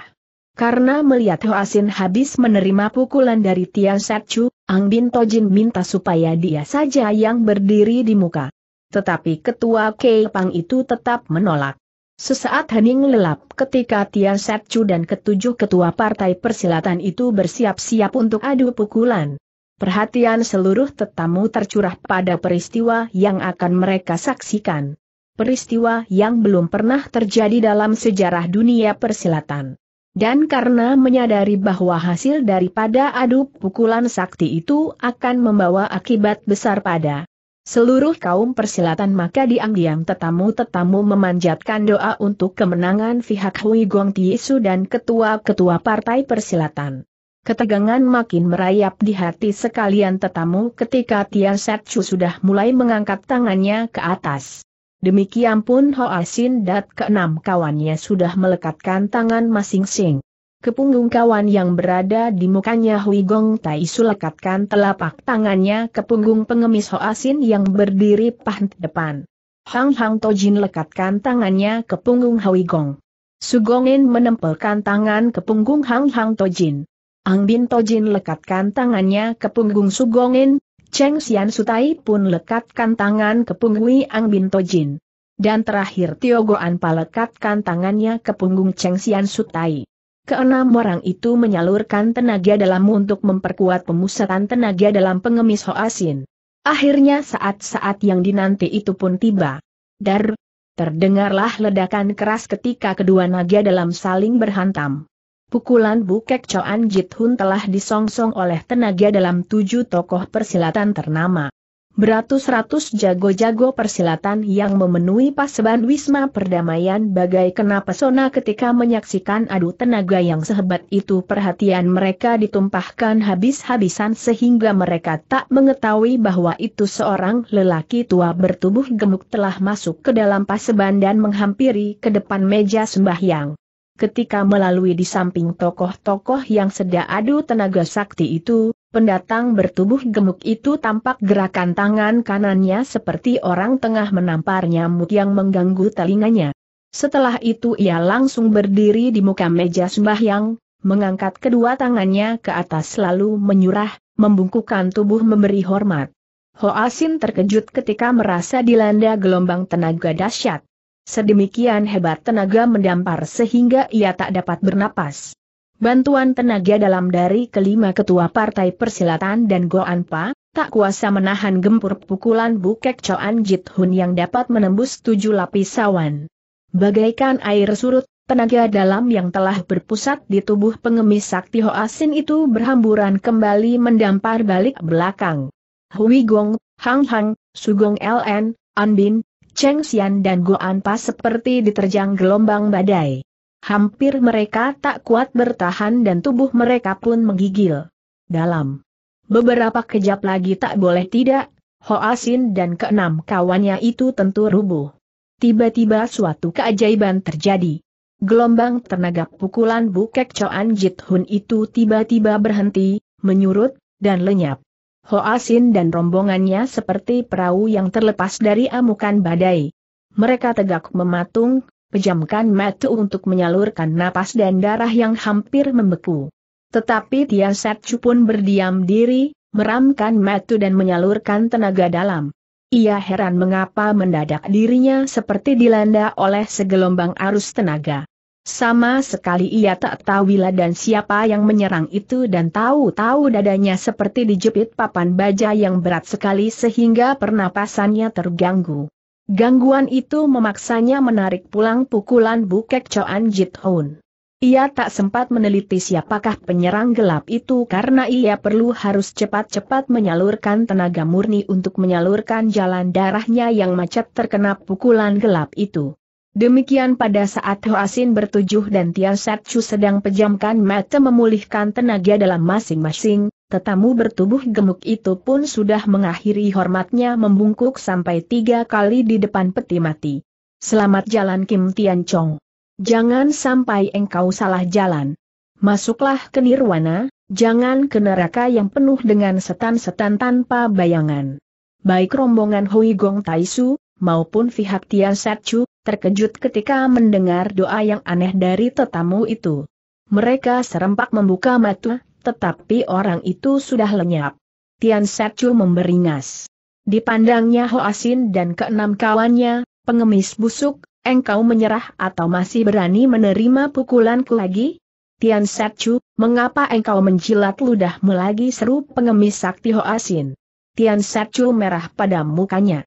Karena melihat Hoasin habis menerima pukulan dari Tian Tiasetsu, Ang Bin Tojin minta supaya dia saja yang berdiri di muka. Tetapi ketua Kepang itu tetap menolak. Sesaat hening lelap ketika Tian Setcu dan ketujuh ketua partai persilatan itu bersiap-siap untuk adu pukulan. Perhatian seluruh tetamu tercurah pada peristiwa yang akan mereka saksikan. Peristiwa yang belum pernah terjadi dalam sejarah dunia persilatan. Dan karena menyadari bahwa hasil daripada adu pukulan sakti itu akan membawa akibat besar pada seluruh kaum persilatan maka diam-diam tetamu-tetamu memanjatkan doa untuk kemenangan pihak Hui Gong Tiesu dan ketua-ketua partai persilatan. Ketegangan makin merayap di hati sekalian tetamu ketika Tian Setsu sudah mulai mengangkat tangannya ke atas. Demikian pun Hoa Sin Dat keenam kawannya sudah melekatkan tangan masing-masing. Kepunggung kawan yang berada di mukanya Hui Gong Tai Su lekatkan telapak tangannya ke punggung pengemis Hoa Asin yang berdiri pahan depan. Hang Hang Tojin lekatkan tangannya ke punggung Hui Gong. Sugongen menempelkan tangan ke punggung Hang Hang Tojin. Ang Bin Tojin lekatkan tangannya ke punggung Sugongin, Cheng Xian Sutai pun lekatkan tangan ke punggung Ang Bin Tojin. Dan terakhir Tio Goan palekatkan tangannya ke punggung Cheng Xian Sutai. Keenam orang itu menyalurkan tenaga dalam untuk memperkuat pemusatan tenaga dalam pengemis Hoasin. Akhirnya saat-saat yang dinanti itu pun tiba. Dar, terdengarlah ledakan keras ketika kedua naga dalam saling berhantam. Pukulan Bukek Choan Jit Hun telah disongsong oleh tenaga dalam tujuh tokoh persilatan ternama. Beratus-ratus jago-jago persilatan yang memenuhi paseban Wisma Perdamaian bagai kena pesona ketika menyaksikan adu tenaga yang sehebat itu perhatian mereka ditumpahkan habis-habisan sehingga mereka tak mengetahui bahwa itu seorang lelaki tua bertubuh gemuk telah masuk ke dalam paseban dan menghampiri ke depan meja sembahyang ketika melalui di samping tokoh-tokoh yang sedang adu tenaga sakti itu, pendatang bertubuh gemuk itu tampak gerakan tangan kanannya seperti orang tengah menampar nyamuk yang mengganggu telinganya. Setelah itu ia langsung berdiri di muka meja sembahyang, mengangkat kedua tangannya ke atas lalu menyurah, membungkukkan tubuh memberi hormat. Hoasin Asin terkejut ketika merasa dilanda gelombang tenaga dahsyat. Sedemikian hebat tenaga mendampar sehingga ia tak dapat bernapas. Bantuan tenaga dalam dari kelima ketua Partai Persilatan dan Goanpa, tak kuasa menahan gempur pukulan Bukek Choan Jit Hun yang dapat menembus tujuh lapis awan. Bagaikan air surut, tenaga dalam yang telah berpusat di tubuh pengemis sakti Hoasin itu berhamburan kembali mendampar balik belakang. Hui Gong, Hang Hang, Sugong LN, Anbin, Cheng Xian dan Goan seperti diterjang gelombang badai. Hampir mereka tak kuat bertahan dan tubuh mereka pun menggigil. Dalam beberapa kejap lagi tak boleh tidak, Hoasin dan keenam kawannya itu tentu rubuh. Tiba-tiba suatu keajaiban terjadi. Gelombang tenaga pukulan Bukek Choan Jit Hun itu tiba-tiba berhenti, menyurut, dan lenyap. Hoasin dan rombongannya seperti perahu yang terlepas dari amukan badai. Mereka tegak mematung, pejamkan mata untuk menyalurkan napas dan darah yang hampir membeku. Tetapi Tia Setcu pun berdiam diri, meramkan mata dan menyalurkan tenaga dalam. Ia heran mengapa mendadak dirinya seperti dilanda oleh segelombang arus tenaga. Sama sekali ia tak tahu bila dan siapa yang menyerang itu dan tahu-tahu dadanya seperti dijepit papan baja yang berat sekali sehingga pernapasannya terganggu. Gangguan itu memaksanya menarik pulang pukulan bukek Choan Jit Hoon. Ia tak sempat meneliti siapakah penyerang gelap itu karena ia perlu harus cepat-cepat menyalurkan tenaga murni untuk menyalurkan jalan darahnya yang macet terkena pukulan gelap itu. Demikian pada saat Hoasin bertujuh dan Tian Satchu sedang pejamkan mata memulihkan tenaga dalam masing-masing, tetamu bertubuh gemuk itu pun sudah mengakhiri hormatnya membungkuk sampai tiga kali di depan peti mati. Selamat jalan Kim Tian Chong. Jangan sampai engkau salah jalan. Masuklah ke nirwana, jangan ke neraka yang penuh dengan setan-setan tanpa bayangan. Baik rombongan Hui Gong Taisu, maupun pihak Tian Satchu, terkejut ketika mendengar doa yang aneh dari tetamu itu. Mereka serempak membuka mata, tetapi orang itu sudah lenyap. Tian Sechu memberingas. Dipandangnya Ho Asin dan keenam kawannya, pengemis busuk, engkau menyerah atau masih berani menerima pukulanku lagi? Tian Sechu, mengapa engkau menjilat ludahmu lagi seru pengemis sakti Ho Asin. Tian Sechu merah pada mukanya.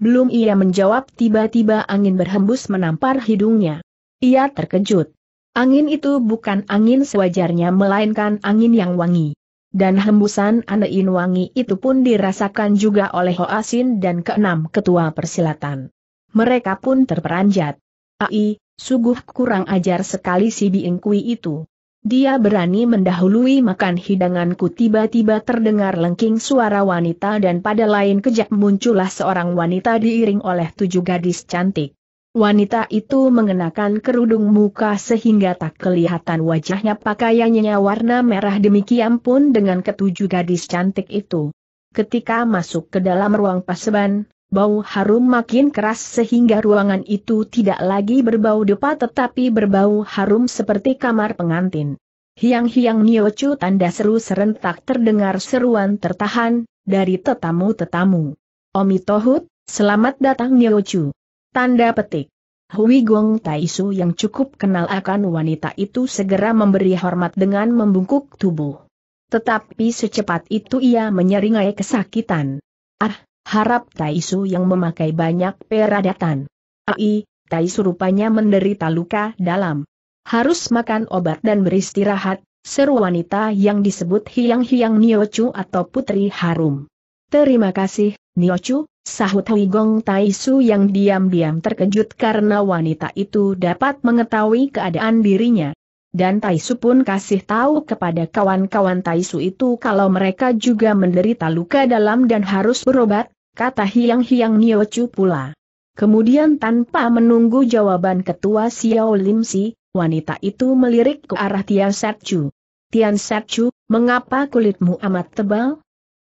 Belum ia menjawab tiba-tiba angin berhembus menampar hidungnya. Ia terkejut. Angin itu bukan angin sewajarnya melainkan angin yang wangi. Dan hembusan anein wangi itu pun dirasakan juga oleh Hoasin dan keenam ketua persilatan. Mereka pun terperanjat. Ai, suguh kurang ajar sekali si Bingkui itu. Dia berani mendahului makan hidanganku tiba-tiba terdengar lengking suara wanita dan pada lain kejap muncullah seorang wanita diiring oleh tujuh gadis cantik. Wanita itu mengenakan kerudung muka sehingga tak kelihatan wajahnya pakaiannya warna merah demikian pun dengan ketujuh gadis cantik itu. Ketika masuk ke dalam ruang paseban, Bau harum makin keras sehingga ruangan itu tidak lagi berbau depa tetapi berbau harum seperti kamar pengantin. Hiang-hiang Niochu tanda seru serentak terdengar seruan tertahan, dari tetamu-tetamu. Omi Tohut, selamat datang Niochu. Tanda petik. Hui Gong Taisu yang cukup kenal akan wanita itu segera memberi hormat dengan membungkuk tubuh. Tetapi secepat itu ia menyeringai kesakitan. Ah, harap Taisu yang memakai banyak peradatan. Ai, Taisu rupanya menderita luka dalam. Harus makan obat dan beristirahat, seru wanita yang disebut Hiang-Hiang Niochu atau Putri Harum. Terima kasih, Niochu, sahut Hui Gong Taisu yang diam-diam terkejut karena wanita itu dapat mengetahui keadaan dirinya. Dan Taisu pun kasih tahu kepada kawan-kawan Taisu itu kalau mereka juga menderita luka dalam dan harus berobat, kata Hiang-Hiang Niochu pula. Kemudian tanpa menunggu jawaban ketua Xiao Lim Si, wanita itu melirik ke arah Tian Satchu. Tian Satchu, mengapa kulitmu amat tebal?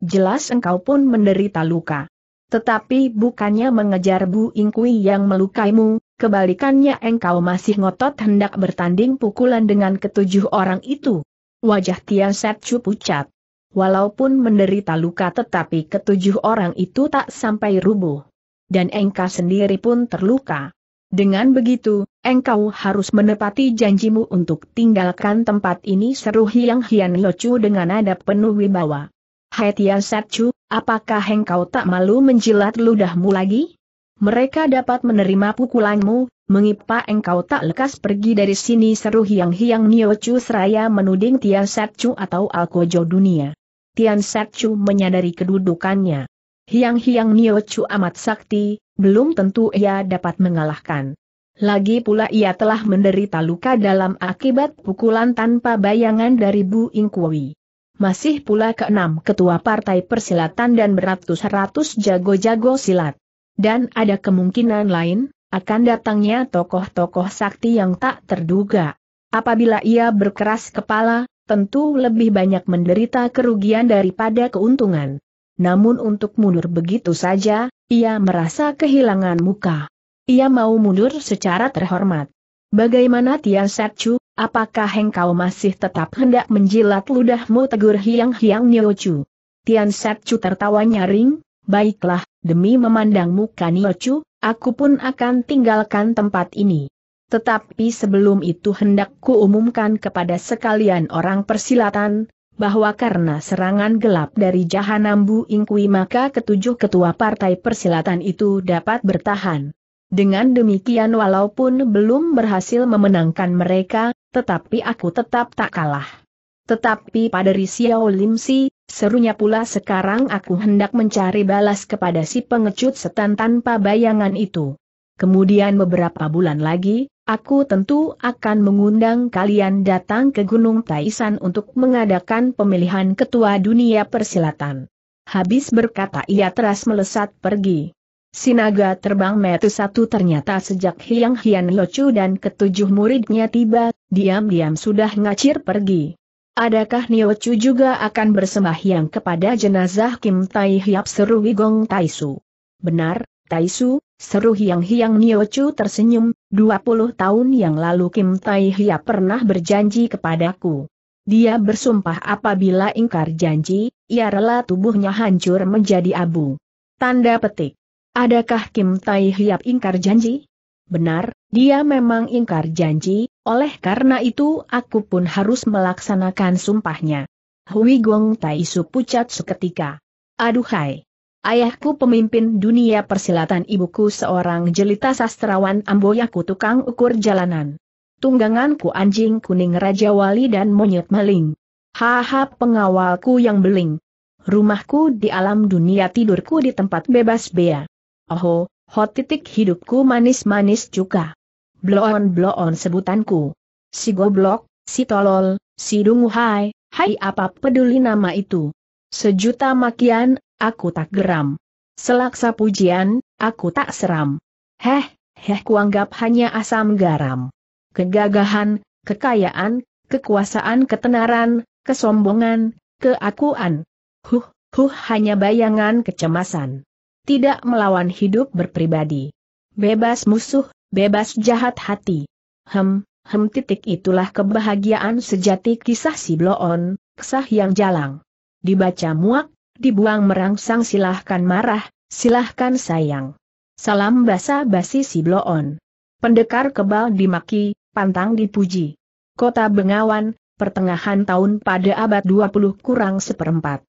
Jelas engkau pun menderita luka. Tetapi bukannya mengejar Bu Ingkui yang melukaimu, kebalikannya engkau masih ngotot hendak bertanding pukulan dengan ketujuh orang itu. Wajah Tian Satchu pucat walaupun menderita luka tetapi ketujuh orang itu tak sampai rubuh. Dan engkau sendiri pun terluka. Dengan begitu, engkau harus menepati janjimu untuk tinggalkan tempat ini seru Hiang Hian Locu dengan nada penuh wibawa. Hai Tian Satchu, apakah engkau tak malu menjilat ludahmu lagi? Mereka dapat menerima pukulanmu, mengapa engkau tak lekas pergi dari sini seru Hiang Hiang Niochu seraya menuding Tian Satchu atau Alkojo dunia. Tian Sek menyadari kedudukannya. Hiang-hiang Nio Chu amat sakti, belum tentu ia dapat mengalahkan. Lagi pula ia telah menderita luka dalam akibat pukulan tanpa bayangan dari Bu Ing Masih pula keenam ketua partai persilatan dan beratus-ratus jago-jago silat. Dan ada kemungkinan lain, akan datangnya tokoh-tokoh sakti yang tak terduga. Apabila ia berkeras kepala, tentu lebih banyak menderita kerugian daripada keuntungan. Namun untuk mundur begitu saja, ia merasa kehilangan muka. Ia mau mundur secara terhormat. Bagaimana Tian Satchu, apakah engkau masih tetap hendak menjilat ludahmu tegur hiang-hiang Chu? Tian Satchu tertawa nyaring, baiklah, demi memandang muka Chu, aku pun akan tinggalkan tempat ini. Tetapi sebelum itu hendak kuumumkan kepada sekalian orang persilatan, bahwa karena serangan gelap dari Jahanambu Ingkui maka ketujuh ketua partai persilatan itu dapat bertahan. Dengan demikian walaupun belum berhasil memenangkan mereka, tetapi aku tetap tak kalah. Tetapi pada Risiao Limsi, serunya pula sekarang aku hendak mencari balas kepada si pengecut setan tanpa bayangan itu. Kemudian beberapa bulan lagi, Aku tentu akan mengundang kalian datang ke Gunung Taisan untuk mengadakan pemilihan ketua dunia persilatan. Habis berkata ia teras melesat pergi. Sinaga terbang metu satu ternyata sejak Hyang Hian Locu dan ketujuh muridnya tiba, diam-diam sudah ngacir pergi. Adakah Niochu juga akan bersembahyang kepada jenazah Kim Tai Hiap seru Wigong Taisu? Benar, Taisu, seru Hyang Hiang Niochu tersenyum, 20 tahun yang lalu Kim Tai Hia pernah berjanji kepadaku. Dia bersumpah apabila ingkar janji, ia rela tubuhnya hancur menjadi abu. Tanda petik. Adakah Kim Tai Hia ingkar janji? Benar, dia memang ingkar janji, oleh karena itu aku pun harus melaksanakan sumpahnya. Hui Gong Tai Su pucat seketika. Aduhai! Ayahku pemimpin dunia persilatan ibuku seorang jelita sastrawan amboyaku tukang ukur jalanan. Tungganganku anjing kuning Raja Wali dan monyet maling. Haha pengawalku yang beling. Rumahku di alam dunia tidurku di tempat bebas bea. Oho, hot titik hidupku manis-manis juga. Bloon-bloon sebutanku. Si goblok, si tolol, si dunguhai, hai apa peduli nama itu. Sejuta makian aku tak geram. Selaksa pujian, aku tak seram. Heh, heh kuanggap hanya asam garam. Kegagahan, kekayaan, kekuasaan ketenaran, kesombongan, keakuan. Huh, huh hanya bayangan kecemasan. Tidak melawan hidup berpribadi. Bebas musuh, bebas jahat hati. Hem, hem titik itulah kebahagiaan sejati kisah si Bloon, kisah yang jalang. Dibaca muak, dibuang merangsang silahkan marah, silahkan sayang. Salam basa-basi si bloon. Pendekar kebal dimaki, pantang dipuji. Kota Bengawan, pertengahan tahun pada abad 20 kurang seperempat.